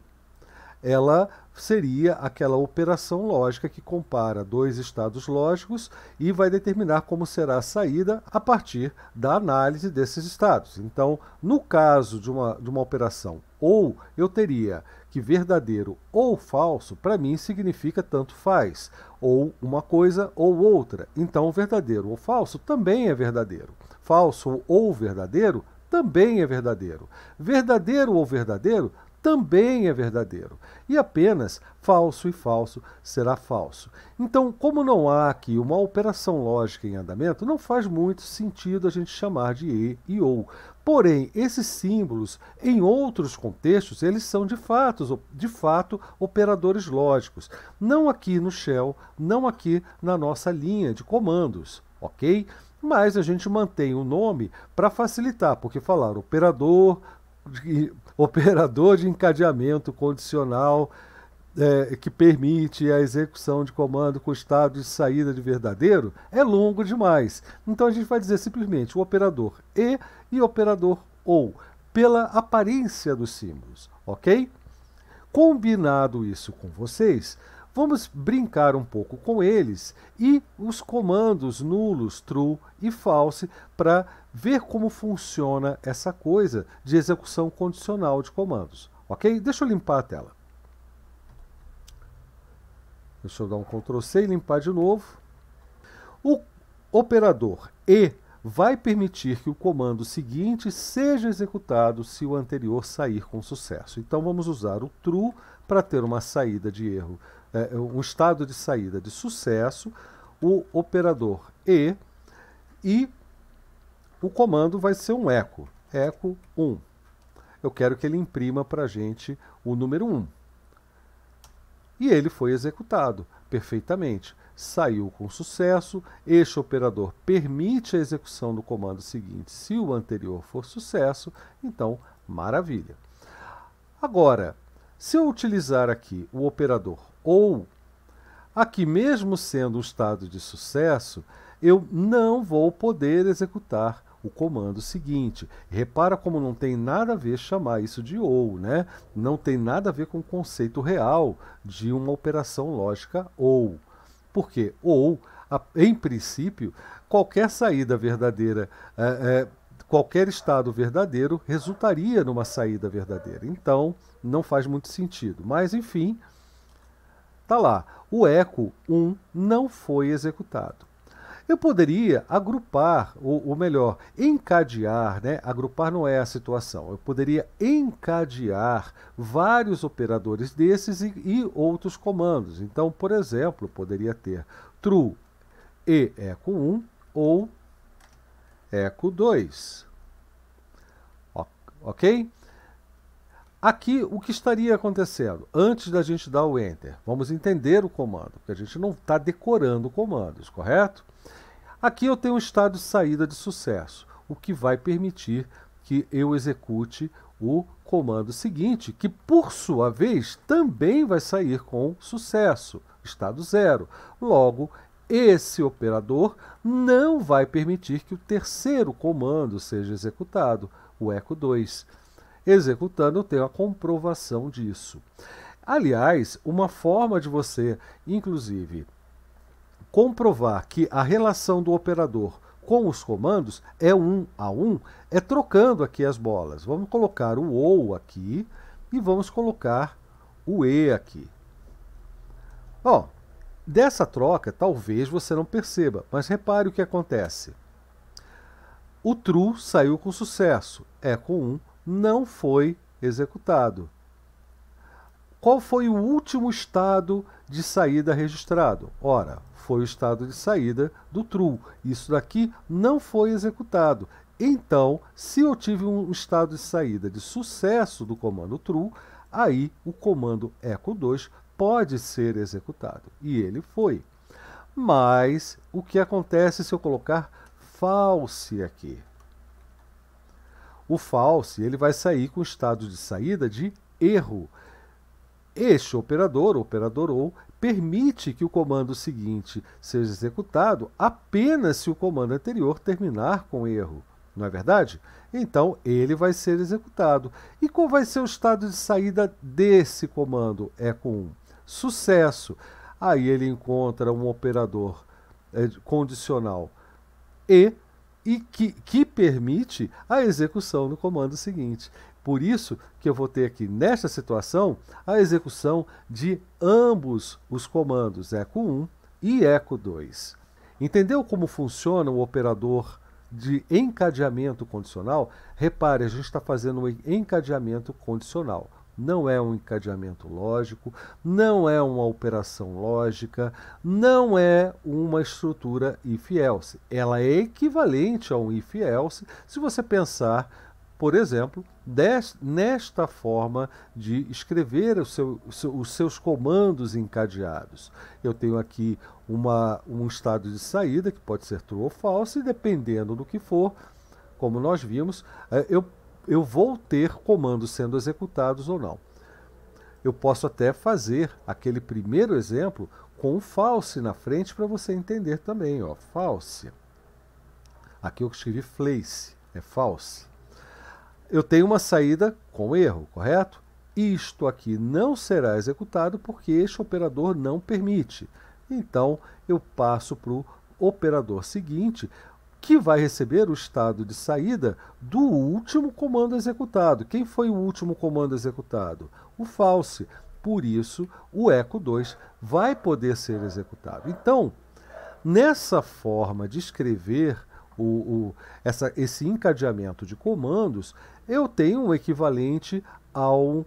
A: ela seria aquela operação lógica que compara dois estados lógicos e vai determinar como será a saída a partir da análise desses estados. Então, no caso de uma, de uma operação OU, eu teria que verdadeiro ou falso, para mim, significa tanto faz, ou uma coisa ou outra. Então, verdadeiro ou falso também é verdadeiro. Falso ou verdadeiro também é verdadeiro. Verdadeiro ou verdadeiro também é verdadeiro. E apenas falso e falso será falso. Então, como não há aqui uma operação lógica em andamento, não faz muito sentido a gente chamar de e e ou. Porém, esses símbolos, em outros contextos, eles são de fato, de fato operadores lógicos. Não aqui no shell, não aqui na nossa linha de comandos, ok? Mas a gente mantém o nome para facilitar, porque falar operador, de, operador de encadeamento condicional, é, que permite a execução de comando com estado de saída de verdadeiro é longo demais. Então a gente vai dizer simplesmente o operador E e operador OU, pela aparência dos símbolos, ok? Combinado isso com vocês, vamos brincar um pouco com eles e os comandos nulos, true e false para ver como funciona essa coisa de execução condicional de comandos, ok? Deixa eu limpar a tela. Deixa eu dar um Ctrl C e limpar de novo. O operador E vai permitir que o comando seguinte seja executado se o anterior sair com sucesso. Então vamos usar o true para ter uma saída de erro, é, é, um estado de saída de sucesso, o operador E e o comando vai ser um eco, eco 1. Eu quero que ele imprima para a gente o número 1. E ele foi executado perfeitamente. Saiu com sucesso. Este operador permite a execução do comando seguinte se o anterior for sucesso. Então, maravilha. Agora, se eu utilizar aqui o operador ou, aqui mesmo sendo um estado de sucesso, eu não vou poder executar o comando seguinte. Repara como não tem nada a ver chamar isso de ou, né? Não tem nada a ver com o conceito real de uma operação lógica ou. Porque ou, em princípio, qualquer saída verdadeira é, é, qualquer estado verdadeiro resultaria numa saída verdadeira. Então, não faz muito sentido. Mas, enfim, tá lá. O eco 1 não foi executado. Eu poderia agrupar, ou, ou melhor, encadear, né? agrupar não é a situação, eu poderia encadear vários operadores desses e, e outros comandos. Então, por exemplo, poderia ter true e eco 1 ou eco 2. Ok? Aqui, o que estaria acontecendo? Antes da gente dar o Enter, vamos entender o comando, porque a gente não está decorando comandos, correto? Aqui eu tenho um estado de saída de sucesso, o que vai permitir que eu execute o comando seguinte, que por sua vez também vai sair com sucesso, estado zero. Logo, esse operador não vai permitir que o terceiro comando seja executado, o echo 2 executando, eu tenho a comprovação disso. Aliás, uma forma de você, inclusive, comprovar que a relação do operador com os comandos é um a um, é trocando aqui as bolas. Vamos colocar o OU aqui e vamos colocar o E aqui. Bom, dessa troca talvez você não perceba, mas repare o que acontece. O true saiu com sucesso, é com um, não foi executado. Qual foi o último estado de saída registrado? Ora, foi o estado de saída do true. Isso daqui não foi executado. Então, se eu tive um estado de saída de sucesso do comando true, aí o comando echo 2 pode ser executado. E ele foi. Mas o que acontece se eu colocar false aqui? o false ele vai sair com o estado de saída de erro. Este operador, operador ou, permite que o comando seguinte seja executado apenas se o comando anterior terminar com erro. Não é verdade? Então ele vai ser executado. E qual vai ser o estado de saída desse comando? É com sucesso. Aí ele encontra um operador eh, condicional e e que, que permite a execução do comando seguinte. Por isso que eu vou ter aqui nesta situação a execução de ambos os comandos eco 1 e eco 2. Entendeu como funciona o operador de encadeamento condicional? Repare, a gente está fazendo um encadeamento condicional não é um encadeamento lógico, não é uma operação lógica, não é uma estrutura if-else. Ela é equivalente a um if-else se você pensar, por exemplo, nesta forma de escrever seu, os seus comandos encadeados. Eu tenho aqui uma, um estado de saída que pode ser true ou false, e dependendo do que for, como nós vimos, eh, eu eu vou ter comandos sendo executados ou não. Eu posso até fazer aquele primeiro exemplo com o false na frente para você entender também, ó, false. Aqui eu escrevi place, é false. Eu tenho uma saída com erro, correto? Isto aqui não será executado porque este operador não permite. Então eu passo para o operador seguinte, que vai receber o estado de saída do último comando executado. Quem foi o último comando executado? O false. Por isso, o eco 2 vai poder ser executado. Então, nessa forma de escrever o, o, essa, esse encadeamento de comandos, eu tenho um equivalente ao,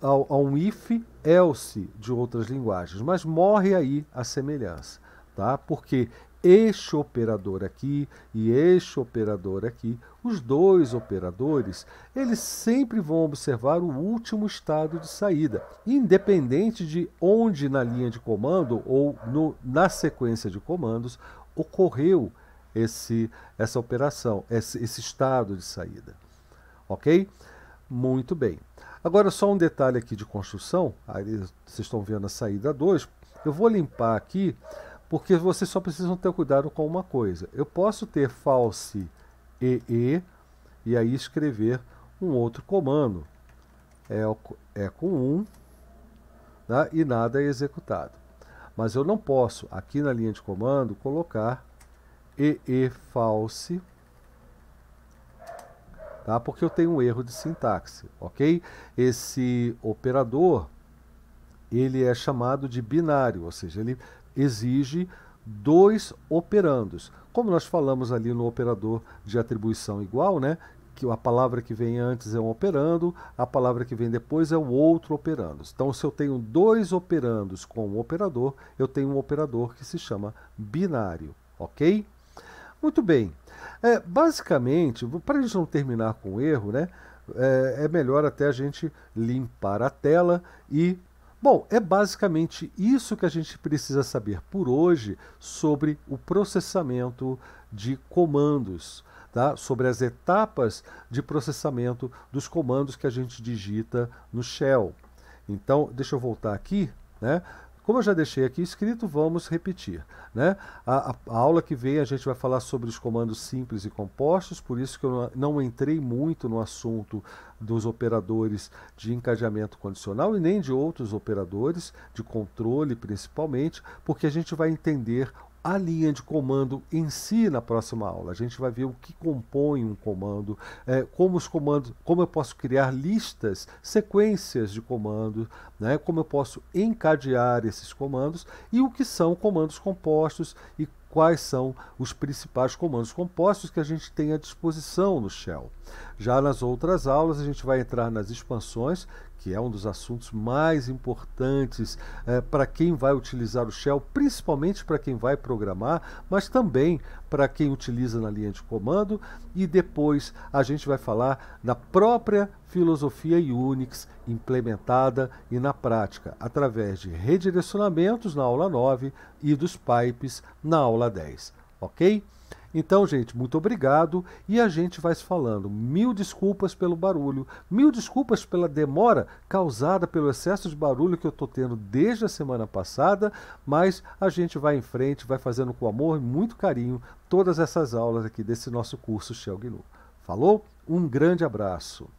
A: ao, um if else de outras linguagens, mas morre aí a semelhança, tá? Porque este operador aqui e este operador aqui, os dois operadores, eles sempre vão observar o último estado de saída, independente de onde na linha de comando ou no, na sequência de comandos ocorreu esse, essa operação, esse, esse estado de saída. Ok? Muito bem. Agora, só um detalhe aqui de construção. Aí, vocês estão vendo a saída 2. Eu vou limpar aqui porque vocês só precisam ter cuidado com uma coisa. Eu posso ter false EE e aí escrever um outro comando. É, é 1 né, e nada é executado. Mas eu não posso, aqui na linha de comando, colocar EE false tá? porque eu tenho um erro de sintaxe, ok? Esse operador, ele é chamado de binário, ou seja, ele exige dois operandos. Como nós falamos ali no operador de atribuição igual, né? que a palavra que vem antes é um operando, a palavra que vem depois é o outro operando. Então, se eu tenho dois operandos com um operador, eu tenho um operador que se chama binário, ok? Muito bem. É, basicamente, para a gente não terminar com erro, né, é, é melhor até a gente limpar a tela e Bom, é basicamente isso que a gente precisa saber por hoje sobre o processamento de comandos, tá? sobre as etapas de processamento dos comandos que a gente digita no shell. Então, deixa eu voltar aqui. Né? Como eu já deixei aqui escrito, vamos repetir. Né? A, a, a, aula que vem a gente vai falar sobre os comandos simples e compostos, por isso que eu não, não entrei muito no assunto dos operadores de encadeamento condicional e nem de outros operadores, de controle principalmente, porque a gente vai entender a linha de comando em si na próxima aula. A gente vai ver o que compõe um comando, é, como os comandos, como eu posso criar listas, sequências de comandos, né, como eu posso encadear esses comandos e o que são comandos compostos e quais são os principais comandos compostos que a gente tem à disposição no Shell. Já nas outras aulas, a gente vai entrar nas expansões, que é um dos assuntos mais importantes é, para quem vai utilizar o shell, principalmente para quem vai programar, mas também para quem utiliza na linha de comando. E depois a gente vai falar da própria filosofia Unix implementada e na prática, através de redirecionamentos na aula 9 e dos pipes na aula 10. Ok? Então, gente, muito obrigado e a gente vai se falando. Mil desculpas pelo barulho, mil desculpas pela demora causada pelo excesso de barulho que eu estou tendo desde a semana passada, mas a gente vai em frente, vai fazendo com amor e muito carinho todas essas aulas aqui desse nosso curso Shell GNU. Falou? Um grande abraço.